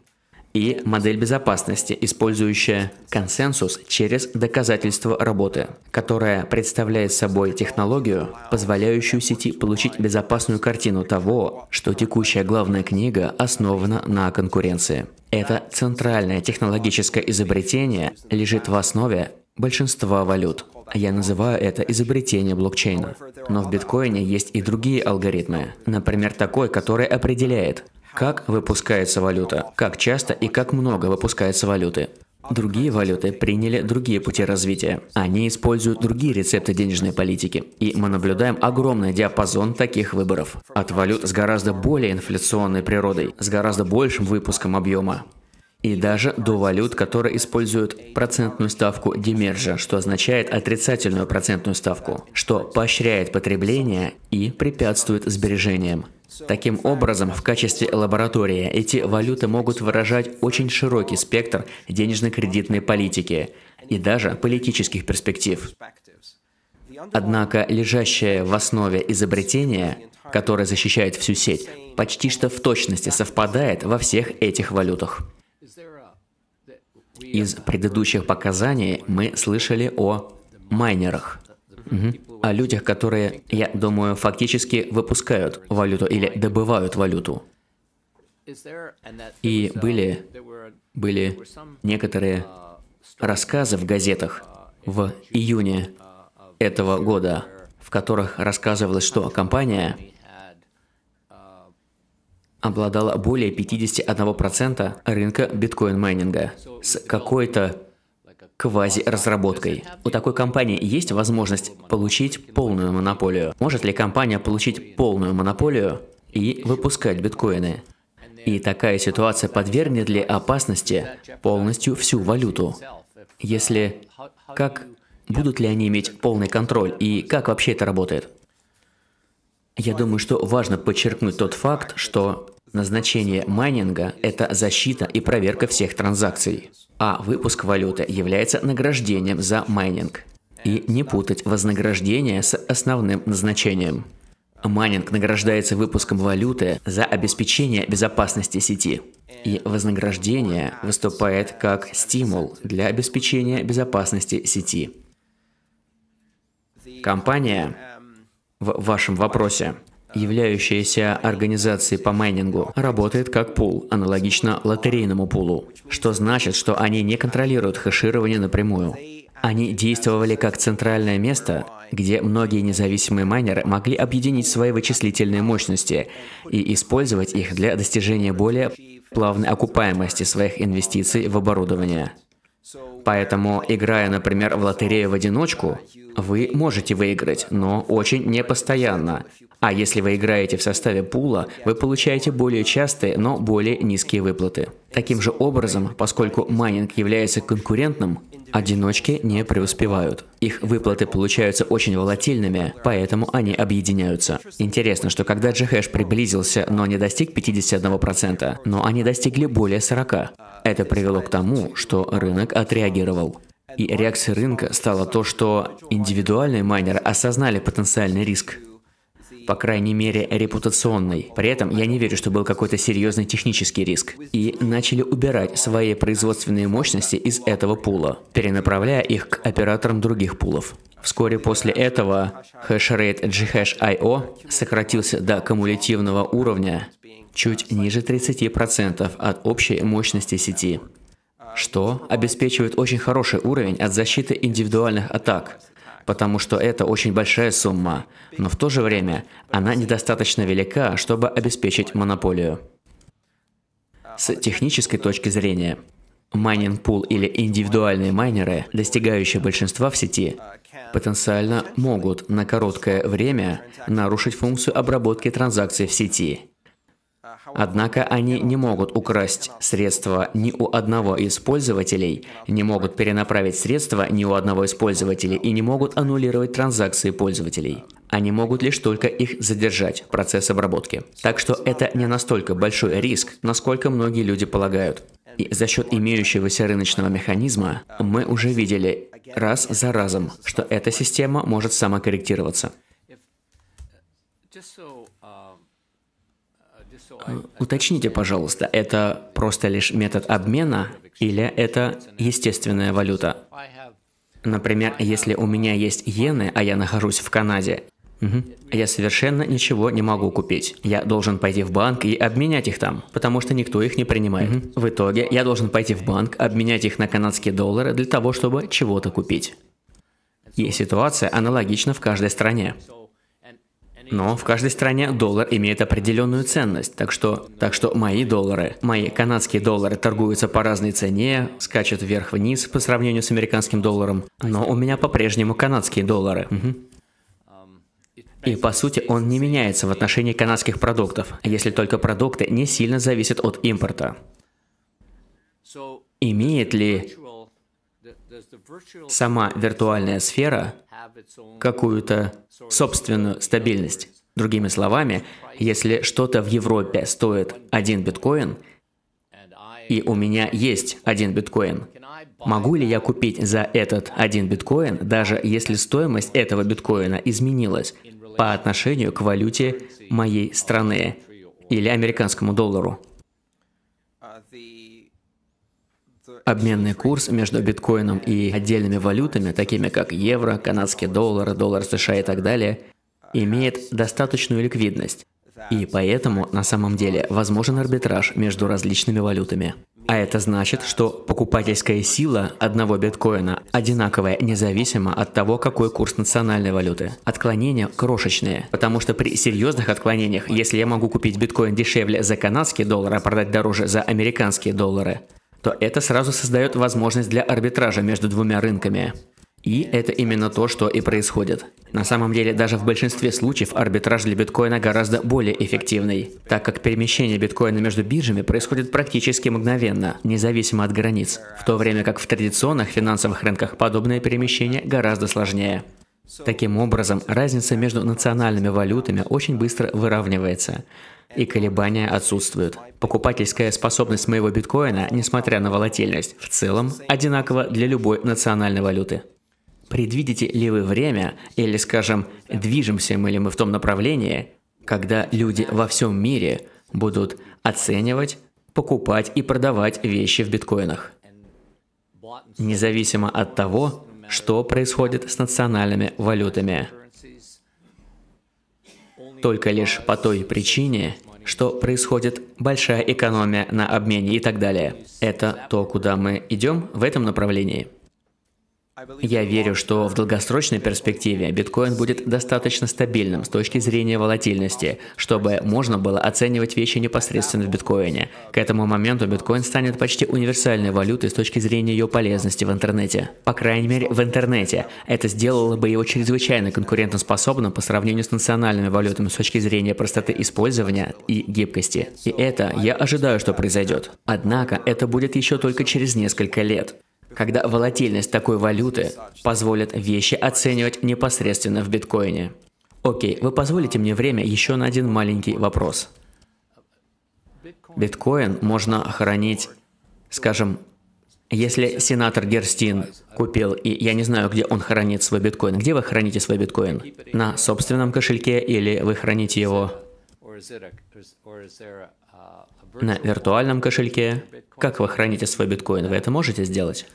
и модель безопасности, использующая консенсус через доказательство работы, которая представляет собой технологию, позволяющую сети получить безопасную картину того, что текущая главная книга основана на конкуренции. Это центральное технологическое изобретение лежит в основе большинства валют. Я называю это изобретение блокчейна. Но в биткоине есть и другие алгоритмы. Например, такой, который определяет, как выпускается валюта? Как часто и как много выпускается валюты? Другие валюты приняли другие пути развития. Они используют другие рецепты денежной политики. И мы наблюдаем огромный диапазон таких выборов. От валют с гораздо более инфляционной природой, с гораздо большим выпуском объема и даже до валют, которые используют процентную ставку демержа, что означает отрицательную процентную ставку, что поощряет потребление и препятствует сбережениям. Таким образом, в качестве лаборатории эти валюты могут выражать очень широкий спектр денежно-кредитной политики и даже политических перспектив. Однако лежащее в основе изобретение, которое защищает всю сеть, почти что в точности совпадает во всех этих валютах. Из предыдущих показаний мы слышали о майнерах, угу. о людях, которые, я думаю, фактически выпускают валюту или добывают валюту. И были, были некоторые рассказы в газетах в июне этого года, в которых рассказывалось, что компания обладала более 51% рынка биткоин-майнинга с какой-то квази-разработкой. У такой компании есть возможность получить полную монополию. Может ли компания получить полную монополию и выпускать биткоины? И такая ситуация подвергнет ли опасности полностью всю валюту? Если... Как будут ли они иметь полный контроль и как вообще это работает? Я думаю, что важно подчеркнуть тот факт, что назначение майнинга – это защита и проверка всех транзакций, а выпуск валюты является награждением за майнинг. И не путать вознаграждение с основным назначением. Майнинг награждается выпуском валюты за обеспечение безопасности сети. И вознаграждение выступает как стимул для обеспечения безопасности сети. Компания в вашем вопросе являющаяся организацией по майнингу, работает как пул, аналогично лотерейному пулу, что значит, что они не контролируют хэширование напрямую. Они действовали как центральное место, где многие независимые майнеры могли объединить свои вычислительные мощности и использовать их для достижения более плавной окупаемости своих инвестиций в оборудование. Поэтому, играя, например, в лотерею в одиночку, вы можете выиграть, но очень непостоянно. А если вы играете в составе пула, вы получаете более частые, но более низкие выплаты. Таким же образом, поскольку майнинг является конкурентным, Одиночки не преуспевают. Их выплаты получаются очень волатильными, поэтому они объединяются. Интересно, что когда GHash приблизился, но не достиг 51%, но они достигли более 40%. Это привело к тому, что рынок отреагировал. И реакцией рынка стало то, что индивидуальные майнеры осознали потенциальный риск по крайней мере, репутационной. При этом я не верю, что был какой-то серьезный технический риск. И начали убирать свои производственные мощности из этого пула, перенаправляя их к операторам других пулов. Вскоре после этого хешрейт ghash.io сократился до кумулятивного уровня чуть ниже 30% от общей мощности сети, что обеспечивает очень хороший уровень от защиты индивидуальных атак, потому что это очень большая сумма, но в то же время она недостаточно велика, чтобы обеспечить монополию. С технической точки зрения, майнинг пул или индивидуальные майнеры, достигающие большинства в сети, потенциально могут на короткое время нарушить функцию обработки транзакций в сети Однако они не могут украсть средства ни у одного из пользователей, не могут перенаправить средства ни у одного из пользователей и не могут аннулировать транзакции пользователей. Они могут лишь только их задержать, процесс обработки. Так что это не настолько большой риск, насколько многие люди полагают. И за счет имеющегося рыночного механизма мы уже видели раз за разом, что эта система может самокорректироваться. Э, уточните, пожалуйста, это просто лишь метод обмена или это естественная валюта? Например, если у меня есть иены, а я нахожусь в Канаде, Угу. Я совершенно ничего не могу купить. Я должен пойти в банк и обменять их там, потому что никто их не принимает. Угу. В итоге я должен пойти в банк, обменять их на канадские доллары для того, чтобы чего-то купить. И ситуация аналогична в каждой стране. Но в каждой стране доллар имеет определенную ценность, так что, так что мои доллары, мои канадские доллары торгуются по разной цене, скачут вверх-вниз по сравнению с американским долларом, но у меня по-прежнему канадские доллары. Угу. И по сути он не меняется в отношении канадских продуктов, если только продукты не сильно зависят от импорта. Имеет ли сама виртуальная сфера какую-то собственную стабильность. Другими словами, если что-то в Европе стоит один биткоин, и у меня есть один биткоин, могу ли я купить за этот один биткоин, даже если стоимость этого биткоина изменилась по отношению к валюте моей страны или американскому доллару? Обменный курс между биткоином и отдельными валютами, такими как евро, канадский доллар, доллар США и так далее, имеет достаточную ликвидность. И поэтому на самом деле возможен арбитраж между различными валютами. А это значит, что покупательская сила одного биткоина одинаковая независимо от того, какой курс национальной валюты. Отклонения крошечные, потому что при серьезных отклонениях, если я могу купить биткоин дешевле за канадские доллары, а продать дороже за американские доллары, то это сразу создает возможность для арбитража между двумя рынками. И это именно то, что и происходит. На самом деле, даже в большинстве случаев арбитраж для биткоина гораздо более эффективный, так как перемещение биткоина между биржами происходит практически мгновенно, независимо от границ, в то время как в традиционных финансовых рынках подобное перемещение гораздо сложнее. Таким образом, разница между национальными валютами очень быстро выравнивается и колебания отсутствуют. Покупательская способность моего биткоина, несмотря на волатильность, в целом одинакова для любой национальной валюты. Предвидите ли вы время, или, скажем, движемся мы ли мы в том направлении, когда люди во всем мире будут оценивать, покупать и продавать вещи в биткоинах? Независимо от того, что происходит с национальными валютами. Только лишь по той причине, что происходит большая экономия на обмене и так далее. Это то, куда мы идем в этом направлении. Я верю, что в долгосрочной перспективе биткоин будет достаточно стабильным с точки зрения волатильности, чтобы можно было оценивать вещи непосредственно в биткоине. К этому моменту биткоин станет почти универсальной валютой с точки зрения ее полезности в интернете. По крайней мере, в интернете. Это сделало бы его чрезвычайно конкурентоспособным по сравнению с национальными валютами с точки зрения простоты использования и гибкости. И это я ожидаю, что произойдет. Однако, это будет еще только через несколько лет когда волатильность такой валюты позволит вещи оценивать непосредственно в биткоине. Окей, вы позволите мне время еще на один маленький вопрос. Биткоин можно хранить, скажем, если сенатор Герстин купил, и я не знаю, где он хранит свой биткоин, где вы храните свой биткоин? На собственном кошельке или вы храните его на виртуальном кошельке? Как вы храните свой биткоин? Вы это можете сделать?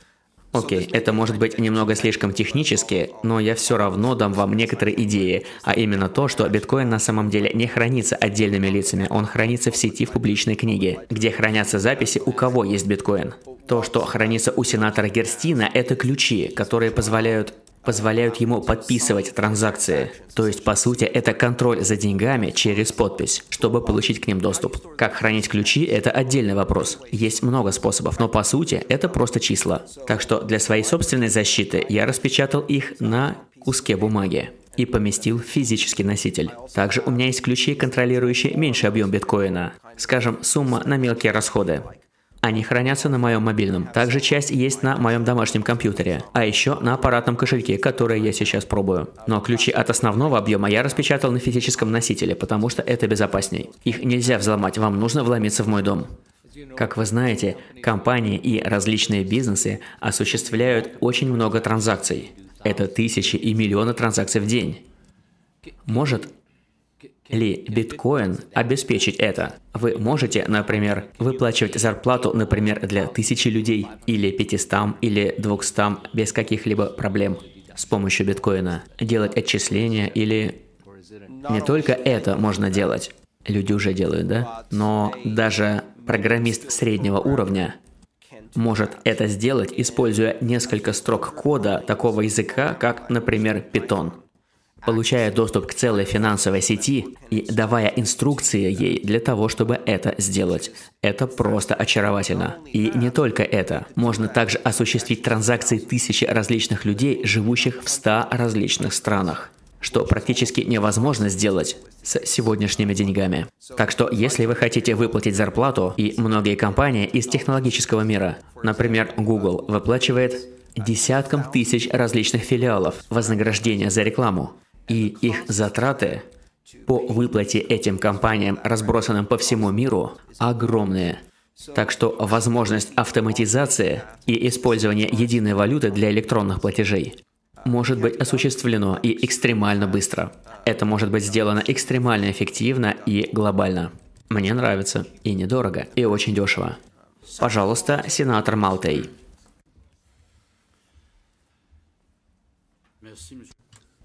Окей, okay, это может быть немного слишком технически, но я все равно дам вам некоторые идеи, а именно то, что биткоин на самом деле не хранится отдельными лицами, он хранится в сети в публичной книге, где хранятся записи, у кого есть биткоин. То, что хранится у сенатора Герстина, это ключи, которые позволяют позволяют ему подписывать транзакции. То есть, по сути, это контроль за деньгами через подпись, чтобы получить к ним доступ. Как хранить ключи – это отдельный вопрос. Есть много способов, но по сути это просто числа. Так что для своей собственной защиты я распечатал их на куске бумаги и поместил в физический носитель. Также у меня есть ключи, контролирующие меньший объем биткоина, скажем, сумма на мелкие расходы. Они хранятся на моем мобильном. Также часть есть на моем домашнем компьютере, а еще на аппаратном кошельке, который я сейчас пробую. Но ключи от основного объема я распечатал на физическом носителе, потому что это безопасней. Их нельзя взломать, вам нужно вломиться в мой дом. Как вы знаете, компании и различные бизнесы осуществляют очень много транзакций. Это тысячи и миллионы транзакций в день. Может, ли биткоин обеспечить это. Вы можете, например, выплачивать зарплату, например, для тысячи людей, или 500, или 200, без каких-либо проблем с помощью биткоина. Делать отчисления или... Не только это можно делать. Люди уже делают, да? Но даже программист среднего уровня может это сделать, используя несколько строк кода такого языка, как, например, Python получая доступ к целой финансовой сети и давая инструкции ей для того, чтобы это сделать. Это просто очаровательно. И не только это. Можно также осуществить транзакции тысячи различных людей, живущих в 100 различных странах что практически невозможно сделать с сегодняшними деньгами. Так что, если вы хотите выплатить зарплату, и многие компании из технологического мира, например, Google, выплачивает десяткам тысяч различных филиалов вознаграждения за рекламу и их затраты по выплате этим компаниям, разбросанным по всему миру, огромные. Так что возможность автоматизации и использования единой валюты для электронных платежей может быть осуществлено и экстремально быстро. Это может быть сделано экстремально эффективно и глобально. Мне нравится. И недорого, и очень дешево. Пожалуйста, сенатор Малтей.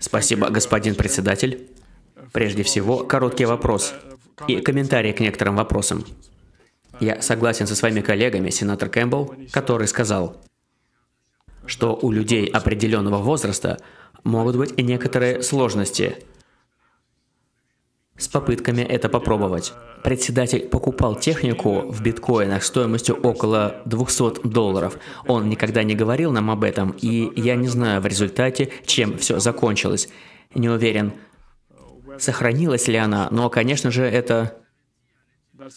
Спасибо, господин председатель. Прежде всего, короткий вопрос и комментарий к некоторым вопросам. Я согласен со своими коллегами, сенатор Кэмпбелл, который сказал, что у людей определенного возраста могут быть некоторые сложности – с попытками это попробовать. Председатель покупал технику в биткоинах стоимостью около 200 долларов. Он никогда не говорил нам об этом, и я не знаю в результате, чем все закончилось. Не уверен, сохранилась ли она, но, конечно же, это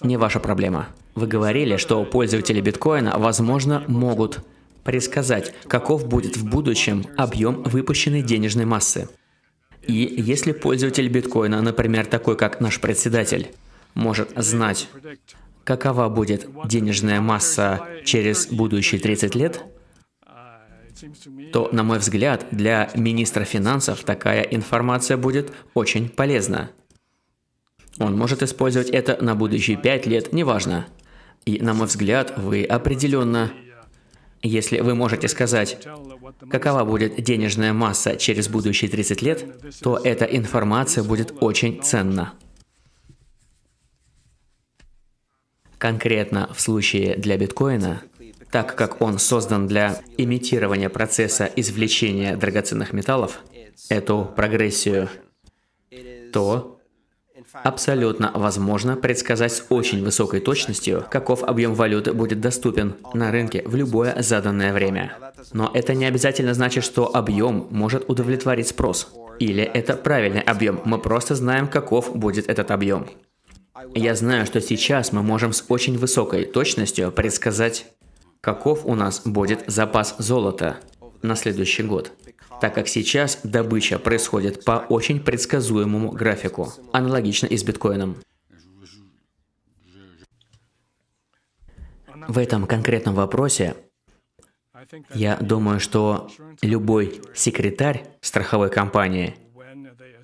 не ваша проблема. Вы говорили, что пользователи биткоина, возможно, могут предсказать, каков будет в будущем объем выпущенной денежной массы. И если пользователь биткоина, например, такой как наш председатель, может знать, какова будет денежная масса через будущие 30 лет, то, на мой взгляд, для министра финансов такая информация будет очень полезна. Он может использовать это на будущие 5 лет, неважно. И, на мой взгляд, вы определенно если вы можете сказать, какова будет денежная масса через будущие 30 лет, то эта информация будет очень ценна. Конкретно в случае для биткоина, так как он создан для имитирования процесса извлечения драгоценных металлов, эту прогрессию, то Абсолютно возможно предсказать с очень высокой точностью, каков объем валюты будет доступен на рынке в любое заданное время. Но это не обязательно значит, что объем может удовлетворить спрос. Или это правильный объем, мы просто знаем, каков будет этот объем. Я знаю, что сейчас мы можем с очень высокой точностью предсказать, каков у нас будет запас золота на следующий год так как сейчас добыча происходит по очень предсказуемому графику, аналогично и с биткоином. В этом конкретном вопросе я думаю, что любой секретарь страховой компании,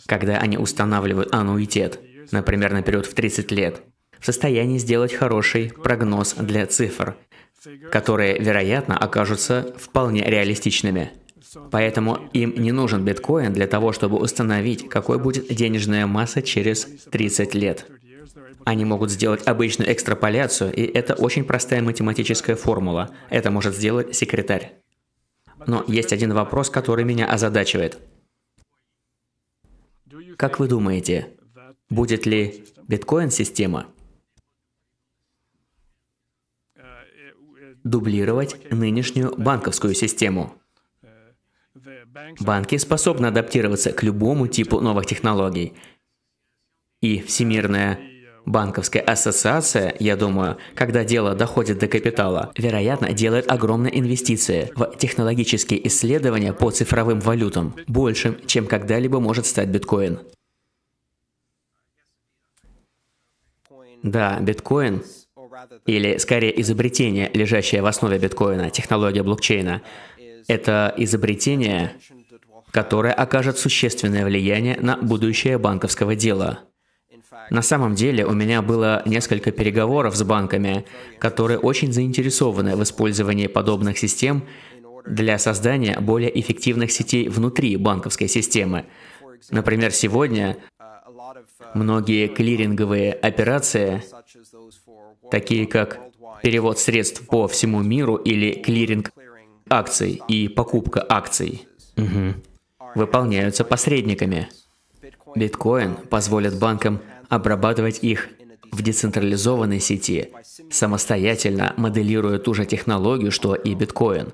когда они устанавливают аннуитет, например, на период в 30 лет, в состоянии сделать хороший прогноз для цифр, которые, вероятно, окажутся вполне реалистичными – Поэтому им не нужен биткоин для того, чтобы установить, какой будет денежная масса через 30 лет. Они могут сделать обычную экстраполяцию, и это очень простая математическая формула. Это может сделать секретарь. Но есть один вопрос, который меня озадачивает. Как вы думаете, будет ли биткоин-система дублировать нынешнюю банковскую систему? Банки способны адаптироваться к любому типу новых технологий. И Всемирная банковская ассоциация, я думаю, когда дело доходит до капитала, вероятно, делает огромные инвестиции в технологические исследования по цифровым валютам, большим, чем когда-либо может стать биткоин. Да, биткоин, или скорее изобретение, лежащее в основе биткоина, технология блокчейна, это изобретение, которое окажет существенное влияние на будущее банковского дела. На самом деле у меня было несколько переговоров с банками, которые очень заинтересованы в использовании подобных систем для создания более эффективных сетей внутри банковской системы. Например, сегодня многие клиринговые операции, такие как перевод средств по всему миру или клиринг акций и покупка акций угу. выполняются посредниками. Биткоин позволит банкам обрабатывать их в децентрализованной сети, самостоятельно моделируя ту же технологию, что и биткоин,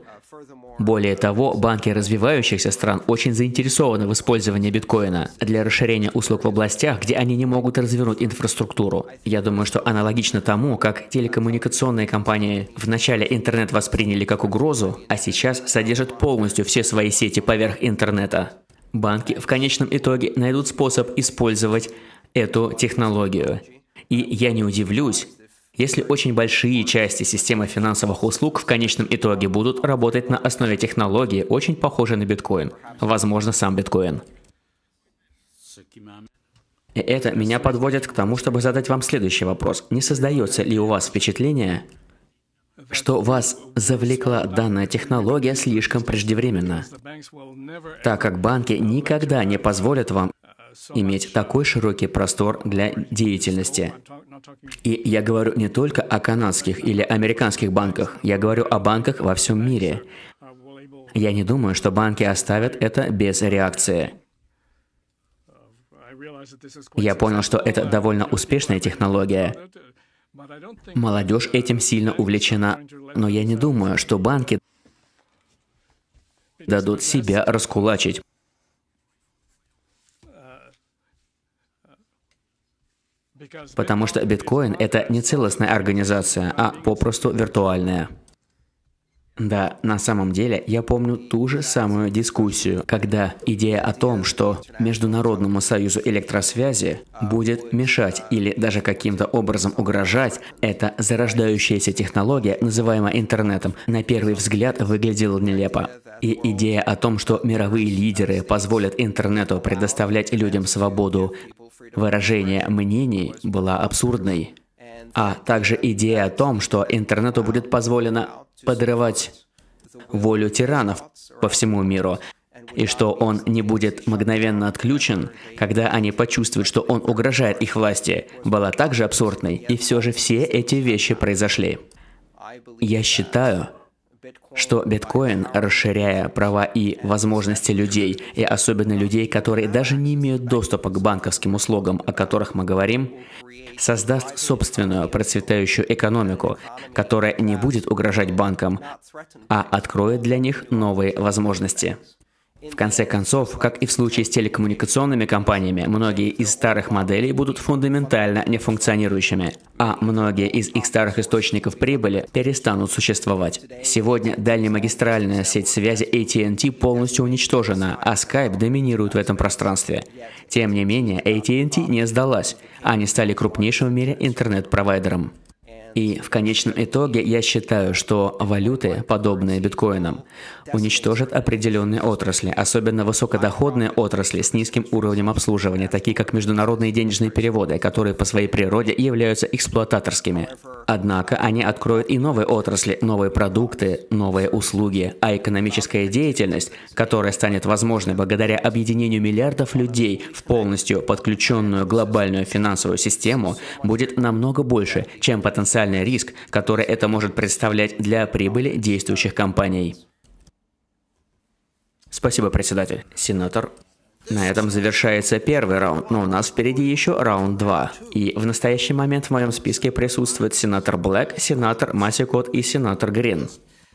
более того, банки развивающихся стран очень заинтересованы в использовании биткоина для расширения услуг в областях, где они не могут развернуть инфраструктуру. Я думаю, что аналогично тому, как телекоммуникационные компании вначале интернет восприняли как угрозу, а сейчас содержат полностью все свои сети поверх интернета. Банки в конечном итоге найдут способ использовать эту технологию. И я не удивлюсь, если очень большие части системы финансовых услуг в конечном итоге будут работать на основе технологии, очень похожей на биткоин, возможно, сам биткоин. И это меня подводит к тому, чтобы задать вам следующий вопрос. Не создается ли у вас впечатление, что вас завлекла данная технология слишком преждевременно, так как банки никогда не позволят вам иметь такой широкий простор для деятельности. И я говорю не только о канадских или американских банках, я говорю о банках во всем мире. Я не думаю, что банки оставят это без реакции. Я понял, что это довольно успешная технология. Молодежь этим сильно увлечена, но я не думаю, что банки дадут себя раскулачить. Потому что биткоин — это не целостная организация, а попросту виртуальная. Да, на самом деле я помню ту же самую дискуссию, когда идея о том, что Международному союзу электросвязи будет мешать или даже каким-то образом угрожать, эта зарождающаяся технология, называемая интернетом, на первый взгляд выглядела нелепо. И идея о том, что мировые лидеры позволят интернету предоставлять людям свободу Выражение мнений была абсурдной, а также идея о том, что интернету будет позволено подрывать волю тиранов по всему миру, и что он не будет мгновенно отключен, когда они почувствуют, что он угрожает их власти, была также абсурдной, и все же все эти вещи произошли. Я считаю, что биткоин, расширяя права и возможности людей, и особенно людей, которые даже не имеют доступа к банковским услугам, о которых мы говорим, создаст собственную процветающую экономику, которая не будет угрожать банкам, а откроет для них новые возможности. В конце концов, как и в случае с телекоммуникационными компаниями, многие из старых моделей будут фундаментально нефункционирующими, а многие из их старых источников прибыли перестанут существовать. Сегодня дальнемагистральная сеть связи AT&T полностью уничтожена, а Skype доминирует в этом пространстве. Тем не менее, AT&T не сдалась, они стали крупнейшим в мире интернет-провайдером. И в конечном итоге я считаю, что валюты, подобные биткоинам, уничтожат определенные отрасли, особенно высокодоходные отрасли с низким уровнем обслуживания, такие как международные денежные переводы, которые по своей природе являются эксплуататорскими. Однако они откроют и новые отрасли, новые продукты, новые услуги, а экономическая деятельность, которая станет возможной благодаря объединению миллиардов людей в полностью подключенную глобальную финансовую систему, будет намного больше, чем потенциально потенциальный риск, который это может представлять для прибыли действующих компаний. Спасибо, председатель. Сенатор на этом завершается первый раунд, но у нас впереди еще раунд 2. И в настоящий момент в моем списке присутствует сенатор Блэк, сенатор Масикот и сенатор Грин.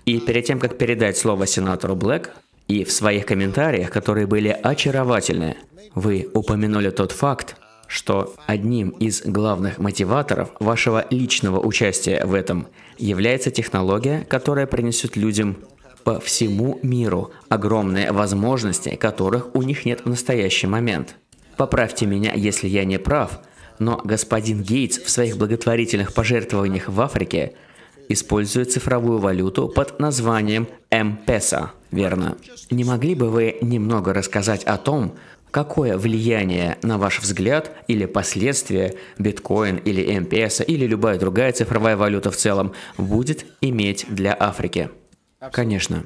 И перед тем, как передать слово сенатору Блэк, и в своих комментариях, которые были очаровательны, вы упомянули тот факт, что одним из главных мотиваторов вашего личного участия в этом является технология, которая принесет людям по всему миру огромные возможности, которых у них нет в настоящий момент. Поправьте меня, если я не прав, но господин Гейтс в своих благотворительных пожертвованиях в Африке использует цифровую валюту под названием m верно? Не могли бы вы немного рассказать о том, Какое влияние, на ваш взгляд, или последствия биткоин или МПС или любая другая цифровая валюта в целом будет иметь для Африки? Конечно.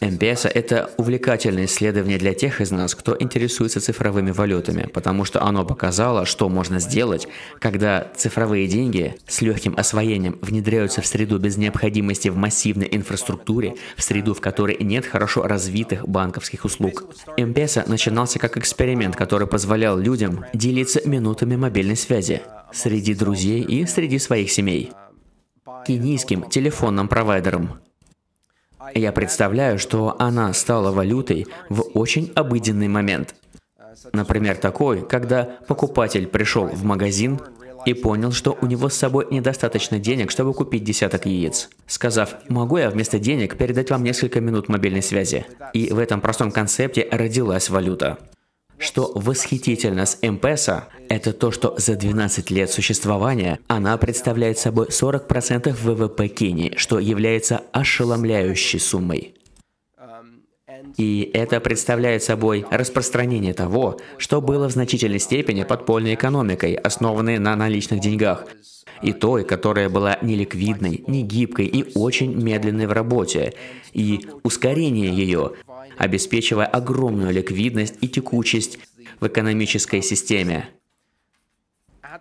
МПСА — это увлекательное исследование для тех из нас, кто интересуется цифровыми валютами, потому что оно показало, что можно сделать, когда цифровые деньги с легким освоением внедряются в среду без необходимости в массивной инфраструктуре, в среду, в которой нет хорошо развитых банковских услуг. МПСА начинался как эксперимент, который позволял людям делиться минутами мобильной связи среди друзей и среди своих семей. Кенийским телефонным провайдером я представляю, что она стала валютой в очень обыденный момент. Например, такой, когда покупатель пришел в магазин и понял, что у него с собой недостаточно денег, чтобы купить десяток яиц, сказав «могу я вместо денег передать вам несколько минут мобильной связи?» И в этом простом концепте родилась валюта. Что восхитительно с МПСА — это то, что за 12 лет существования она представляет собой 40% ВВП Кении, что является ошеломляющей суммой. И это представляет собой распространение того, что было в значительной степени подпольной экономикой, основанной на наличных деньгах, и той, которая была неликвидной, негибкой и очень медленной в работе. И ускорение ее обеспечивая огромную ликвидность и текучесть в экономической системе.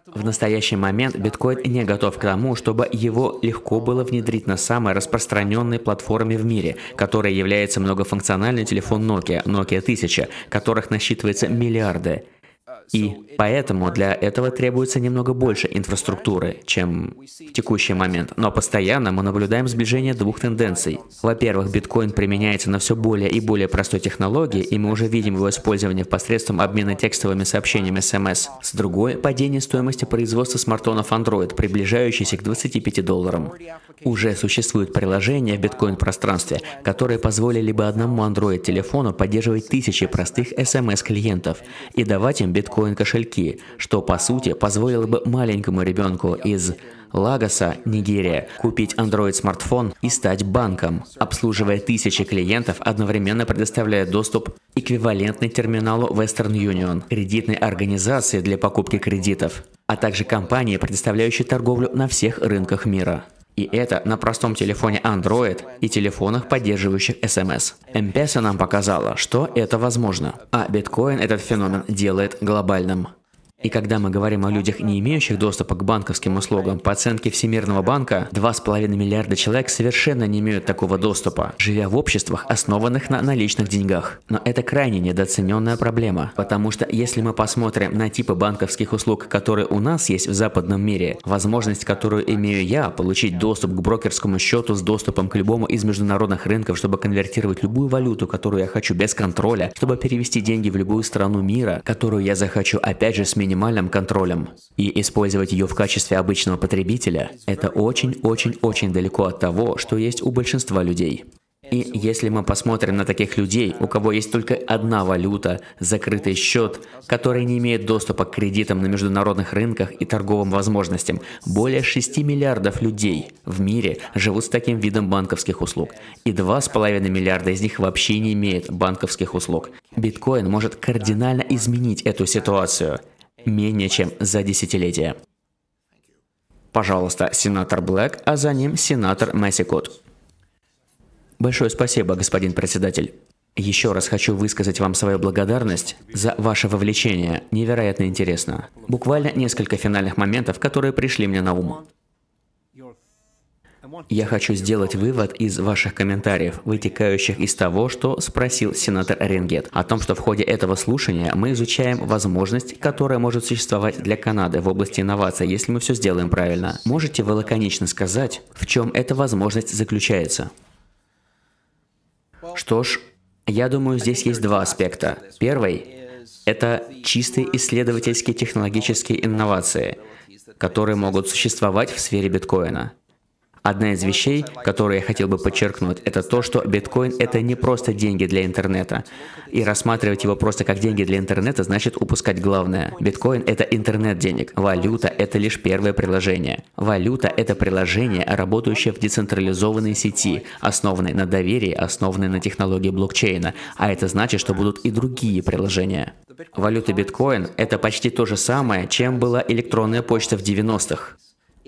В настоящий момент биткоин не готов к тому, чтобы его легко было внедрить на самой распространенной платформе в мире, которая является многофункциональный телефон Nokia, Nokia 1000, которых насчитывается миллиарды – и поэтому для этого требуется немного больше инфраструктуры, чем в текущий момент. Но постоянно мы наблюдаем сближение двух тенденций. Во-первых, биткоин применяется на все более и более простой технологии, и мы уже видим его использование посредством обмена текстовыми сообщениями SMS. Эм С другой, падение стоимости производства смартфонов Android, приближающейся к 25 долларам. Уже существуют приложения в биткоин-пространстве, которые позволили бы одному Android-телефону поддерживать тысячи простых SMS-клиентов эм и давать им биткоин биткоин-кошельки, что по сути позволило бы маленькому ребенку из Лагоса, Нигерия, купить Android-смартфон и стать банком, обслуживая тысячи клиентов, одновременно предоставляя доступ эквивалентный терминалу Western Union, кредитной организации для покупки кредитов, а также компании, предоставляющие торговлю на всех рынках мира. И это на простом телефоне Android и телефонах, поддерживающих SMS. m нам показала, что это возможно. А биткоин этот феномен делает глобальным. И когда мы говорим о людях, не имеющих доступа к банковским услугам, по оценке Всемирного банка, 2,5 миллиарда человек совершенно не имеют такого доступа, живя в обществах, основанных на наличных деньгах. Но это крайне недооцененная проблема, потому что если мы посмотрим на типы банковских услуг, которые у нас есть в западном мире, возможность, которую имею я, получить доступ к брокерскому счету с доступом к любому из международных рынков, чтобы конвертировать любую валюту, которую я хочу без контроля, чтобы перевести деньги в любую страну мира, которую я захочу опять же сменить минимальным контролем. И использовать ее в качестве обычного потребителя – это очень-очень-очень далеко от того, что есть у большинства людей. И если мы посмотрим на таких людей, у кого есть только одна валюта, закрытый счет, который не имеет доступа к кредитам на международных рынках и торговым возможностям, более 6 миллиардов людей в мире живут с таким видом банковских услуг. И 2,5 миллиарда из них вообще не имеют банковских услуг. Биткоин может кардинально изменить эту ситуацию менее чем за десятилетие. Пожалуйста, сенатор Блэк, а за ним сенатор Мессикот. Большое спасибо, господин председатель. Еще раз хочу высказать вам свою благодарность за ваше вовлечение. Невероятно интересно. Буквально несколько финальных моментов, которые пришли мне на ум. Я хочу сделать вывод из ваших комментариев, вытекающих из того, что спросил сенатор Оренгет, о том, что в ходе этого слушания мы изучаем возможность, которая может существовать для Канады в области инноваций, если мы все сделаем правильно. Можете вы лаконично сказать, в чем эта возможность заключается? Что ж, я думаю, здесь есть два аспекта. Первый – это чистые исследовательские технологические инновации, которые могут существовать в сфере биткоина – Одна из вещей, которую я хотел бы подчеркнуть, это то, что биткоин — это не просто деньги для интернета. И рассматривать его просто как деньги для интернета значит упускать главное. Биткоин — это интернет денег. Валюта — это лишь первое приложение. Валюта — это приложение, работающее в децентрализованной сети, основанной на доверии, основанной на технологии блокчейна. А это значит, что будут и другие приложения. Валюта биткоин — это почти то же самое, чем была электронная почта в 90-х.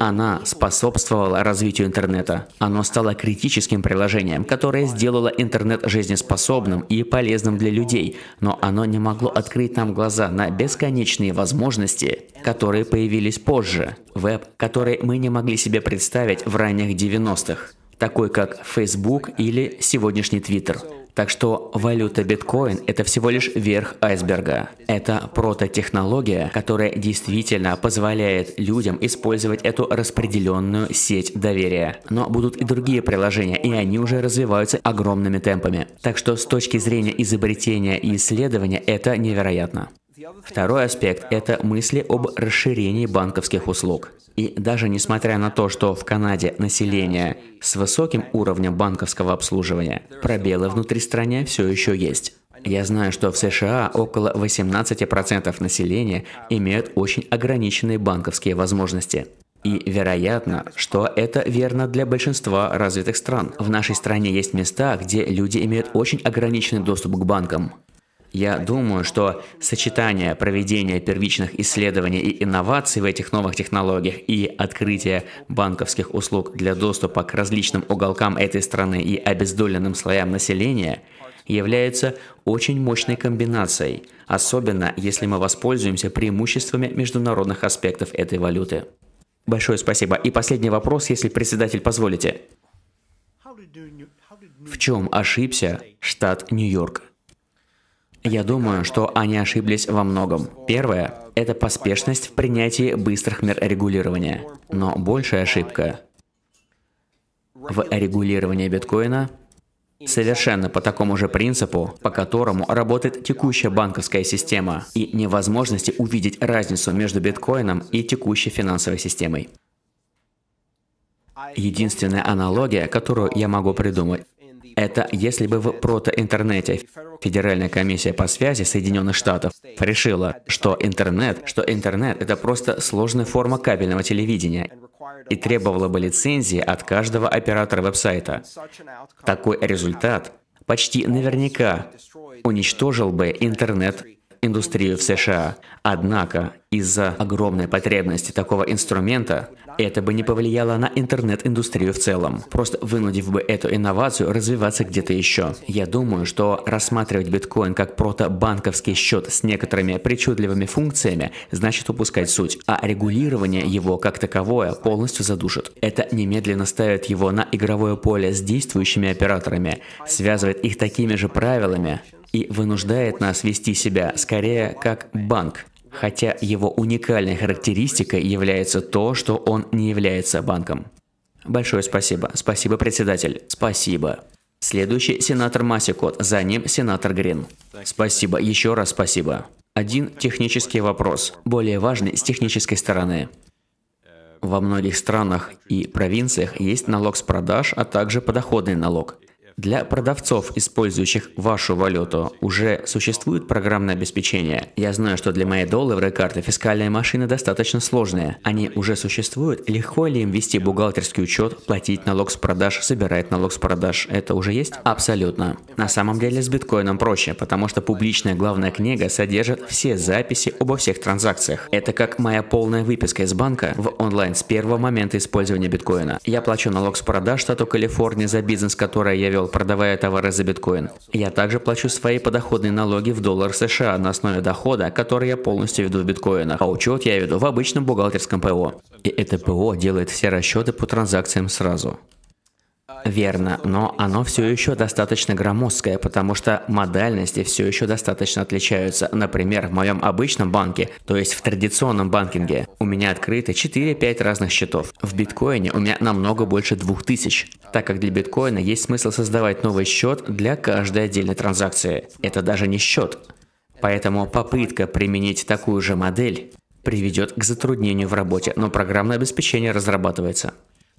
Она способствовала развитию интернета. Оно стало критическим приложением, которое сделало интернет жизнеспособным и полезным для людей, но оно не могло открыть нам глаза на бесконечные возможности, которые появились позже. Веб, который мы не могли себе представить в ранних 90-х такой как Facebook или сегодняшний Twitter. Так что валюта биткоин – это всего лишь верх айсберга. Это прототехнология, которая действительно позволяет людям использовать эту распределенную сеть доверия. Но будут и другие приложения, и они уже развиваются огромными темпами. Так что с точки зрения изобретения и исследования это невероятно. Второй аспект – это мысли об расширении банковских услуг. И даже несмотря на то, что в Канаде население с высоким уровнем банковского обслуживания, пробелы внутри страны все еще есть. Я знаю, что в США около 18% населения имеют очень ограниченные банковские возможности. И вероятно, что это верно для большинства развитых стран. В нашей стране есть места, где люди имеют очень ограниченный доступ к банкам. Я думаю, что сочетание проведения первичных исследований и инноваций в этих новых технологиях и открытие банковских услуг для доступа к различным уголкам этой страны и обездоленным слоям населения является очень мощной комбинацией, особенно если мы воспользуемся преимуществами международных аспектов этой валюты. Большое спасибо. И последний вопрос, если председатель позволите. В чем ошибся штат Нью-Йорк? Я думаю, что они ошиблись во многом. Первое – это поспешность в принятии быстрых мер регулирования. Но большая ошибка в регулировании биткоина совершенно по такому же принципу, по которому работает текущая банковская система и невозможности увидеть разницу между биткоином и текущей финансовой системой. Единственная аналогия, которую я могу придумать, это если бы в протоинтернете Федеральная комиссия по связи Соединенных Штатов решила, что интернет, что интернет это просто сложная форма кабельного телевидения и требовала бы лицензии от каждого оператора веб-сайта. Такой результат почти наверняка уничтожил бы интернет индустрию в США. Однако, из-за огромной потребности такого инструмента, это бы не повлияло на интернет-индустрию в целом, просто вынудив бы эту инновацию развиваться где-то еще. Я думаю, что рассматривать биткоин как протобанковский счет с некоторыми причудливыми функциями значит упускать суть, а регулирование его как таковое полностью задушит. Это немедленно ставит его на игровое поле с действующими операторами, связывает их такими же правилами, и вынуждает нас вести себя скорее как банк, хотя его уникальной характеристикой является то, что он не является банком. Большое спасибо. Спасибо, председатель. Спасибо. Следующий сенатор Масикот, за ним сенатор Грин. Спасибо, еще раз спасибо. Один технический вопрос, более важный с технической стороны. Во многих странах и провинциях есть налог с продаж, а также подоходный налог. Для продавцов, использующих вашу валюту, уже существует программное обеспечение. Я знаю, что для моей долларовой карты фискальные машины достаточно сложные. Они уже существуют. Легко ли им вести бухгалтерский учет, платить налог с продаж, собирать налог с продаж? Это уже есть? Абсолютно. На самом деле с биткоином проще, потому что публичная главная книга содержит все записи обо всех транзакциях. Это как моя полная выписка из банка в онлайн с первого момента использования биткоина. Я плачу налог с продаж штату Калифорния за бизнес, который я вел продавая товары за биткоин. Я также плачу свои подоходные налоги в доллар США на основе дохода, который я полностью веду в биткоинах, а учет я веду в обычном бухгалтерском ПО. И это ПО делает все расчеты по транзакциям сразу. Верно, но оно все еще достаточно громоздкое, потому что модальности все еще достаточно отличаются. Например, в моем обычном банке, то есть в традиционном банкинге, у меня открыто 4-5 разных счетов. В биткоине у меня намного больше 2000, так как для биткоина есть смысл создавать новый счет для каждой отдельной транзакции. Это даже не счет. Поэтому попытка применить такую же модель приведет к затруднению в работе, но программное обеспечение разрабатывается.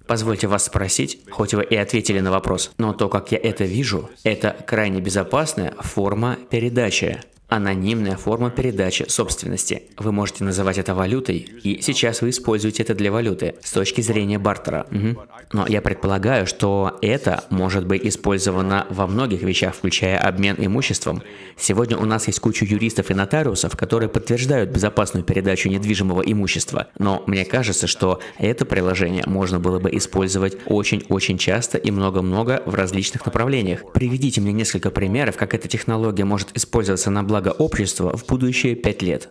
Позвольте вас спросить, хоть вы и ответили на вопрос, но то, как я это вижу, это крайне безопасная форма передачи. Анонимная форма передачи собственности. Вы можете называть это валютой, и сейчас вы используете это для валюты с точки зрения бартера. Угу. Но я предполагаю, что это может быть использовано во многих вещах, включая обмен имуществом. Сегодня у нас есть куча юристов и нотариусов, которые подтверждают безопасную передачу недвижимого имущества. Но мне кажется, что это приложение можно было бы использовать очень-очень часто и много-много в различных направлениях. Приведите мне несколько примеров, как эта технология может использоваться на благо благо общества в будущие пять лет.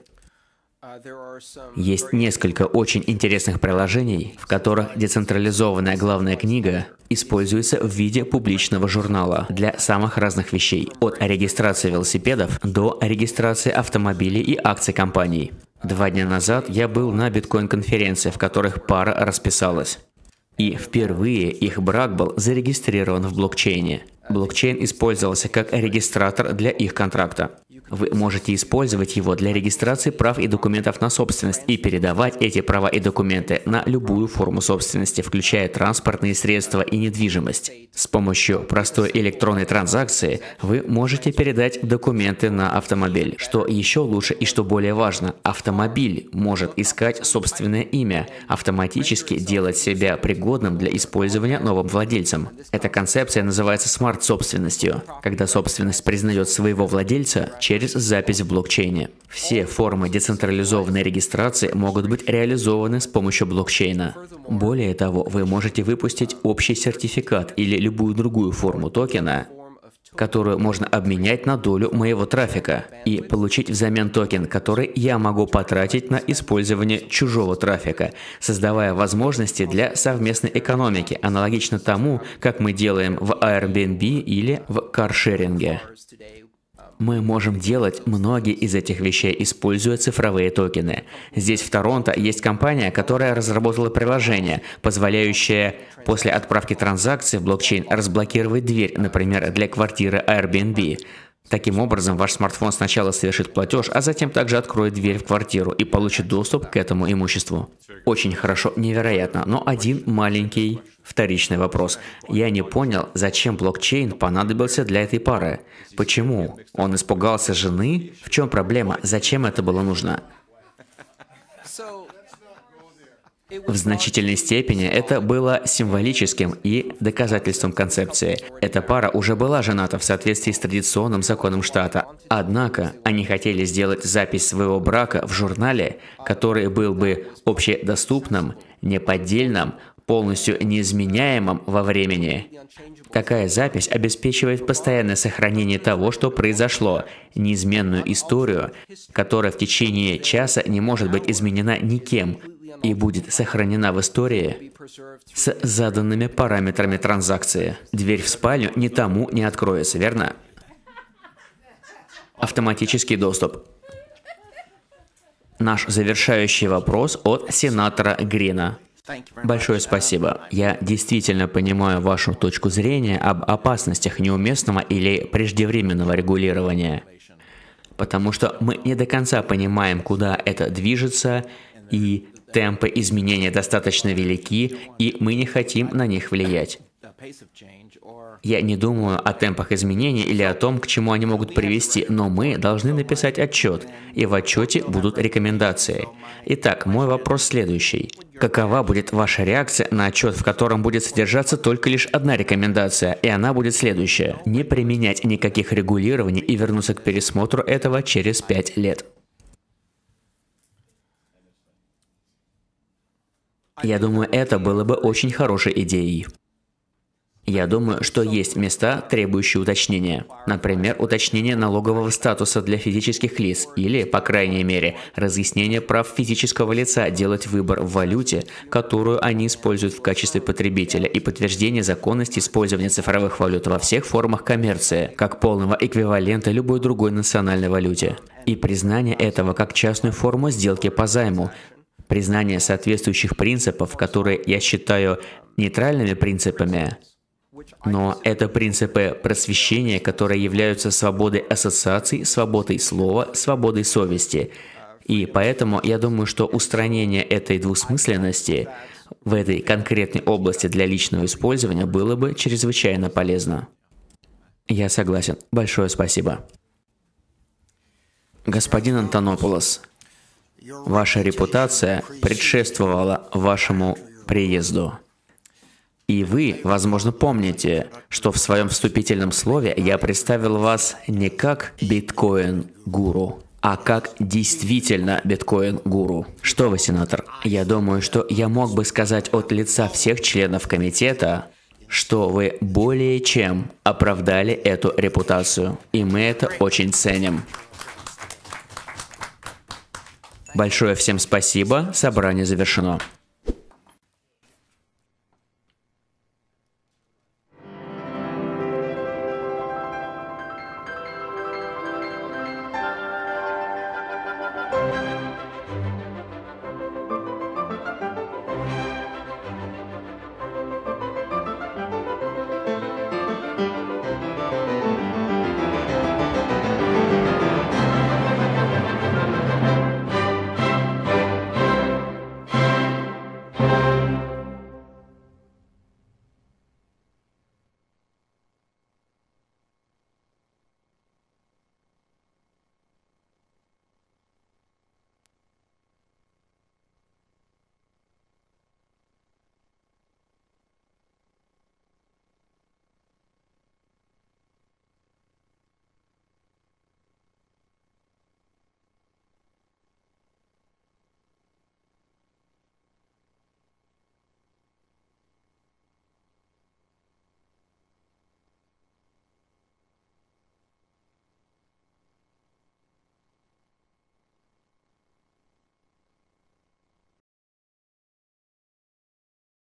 Есть несколько очень интересных приложений, в которых децентрализованная главная книга используется в виде публичного журнала для самых разных вещей, от регистрации велосипедов до регистрации автомобилей и акций компаний. Два дня назад я был на биткоин-конференции, в которых пара расписалась. И впервые их брак был зарегистрирован в блокчейне. Блокчейн использовался как регистратор для их контракта. Вы можете использовать его для регистрации прав и документов на собственность и передавать эти права и документы на любую форму собственности, включая транспортные средства и недвижимость. С помощью простой электронной транзакции вы можете передать документы на автомобиль. Что еще лучше и что более важно, автомобиль может искать собственное имя, автоматически делать себя пригодным для использования новым владельцем. Эта концепция называется смарт-собственностью. Когда собственность признает своего владельца, через запись в блокчейне. Все формы децентрализованной регистрации могут быть реализованы с помощью блокчейна. Более того, вы можете выпустить общий сертификат или любую другую форму токена, которую можно обменять на долю моего трафика и получить взамен токен, который я могу потратить на использование чужого трафика, создавая возможности для совместной экономики, аналогично тому, как мы делаем в Airbnb или в каршеринге. Мы можем делать многие из этих вещей, используя цифровые токены. Здесь в Торонто есть компания, которая разработала приложение, позволяющее после отправки транзакции в блокчейн разблокировать дверь, например, для квартиры Airbnb. Таким образом, ваш смартфон сначала совершит платеж, а затем также откроет дверь в квартиру и получит доступ к этому имуществу. Очень хорошо, невероятно, но один маленький вторичный вопрос. Я не понял, зачем блокчейн понадобился для этой пары. Почему? Он испугался жены? В чем проблема? Зачем это было нужно? В значительной степени это было символическим и доказательством концепции. Эта пара уже была жената в соответствии с традиционным законом штата. Однако они хотели сделать запись своего брака в журнале, который был бы общедоступным, неподдельным, полностью неизменяемым во времени. Такая запись обеспечивает постоянное сохранение того, что произошло, неизменную историю, которая в течение часа не может быть изменена никем, и будет сохранена в истории с заданными параметрами транзакции. Дверь в спальню ни тому не откроется, верно? Автоматический доступ. Наш завершающий вопрос от сенатора Грина. Большое спасибо. Я действительно понимаю вашу точку зрения об опасностях неуместного или преждевременного регулирования, потому что мы не до конца понимаем, куда это движется и Темпы изменения достаточно велики, и мы не хотим на них влиять. Я не думаю о темпах изменений или о том, к чему они могут привести, но мы должны написать отчет, и в отчете будут рекомендации. Итак, мой вопрос следующий. Какова будет ваша реакция на отчет, в котором будет содержаться только лишь одна рекомендация, и она будет следующая. Не применять никаких регулирований и вернуться к пересмотру этого через 5 лет. Я думаю, это было бы очень хорошей идеей. Я думаю, что есть места, требующие уточнения. Например, уточнение налогового статуса для физических лиц или, по крайней мере, разъяснение прав физического лица делать выбор в валюте, которую они используют в качестве потребителя, и подтверждение законности использования цифровых валют во всех формах коммерции, как полного эквивалента любой другой национальной валюте. И признание этого как частную форму сделки по займу, признание соответствующих принципов, которые я считаю нейтральными принципами, но это принципы просвещения, которые являются свободой ассоциаций, свободой слова, свободой совести. И поэтому я думаю, что устранение этой двусмысленности в этой конкретной области для личного использования было бы чрезвычайно полезно. Я согласен. Большое спасибо. Господин Антонопулос, Ваша репутация предшествовала вашему приезду. И вы, возможно, помните, что в своем вступительном слове я представил вас не как биткоин-гуру, а как действительно биткоин-гуру. Что вы, сенатор? Я думаю, что я мог бы сказать от лица всех членов комитета, что вы более чем оправдали эту репутацию. И мы это очень ценим. Большое всем спасибо, собрание завершено.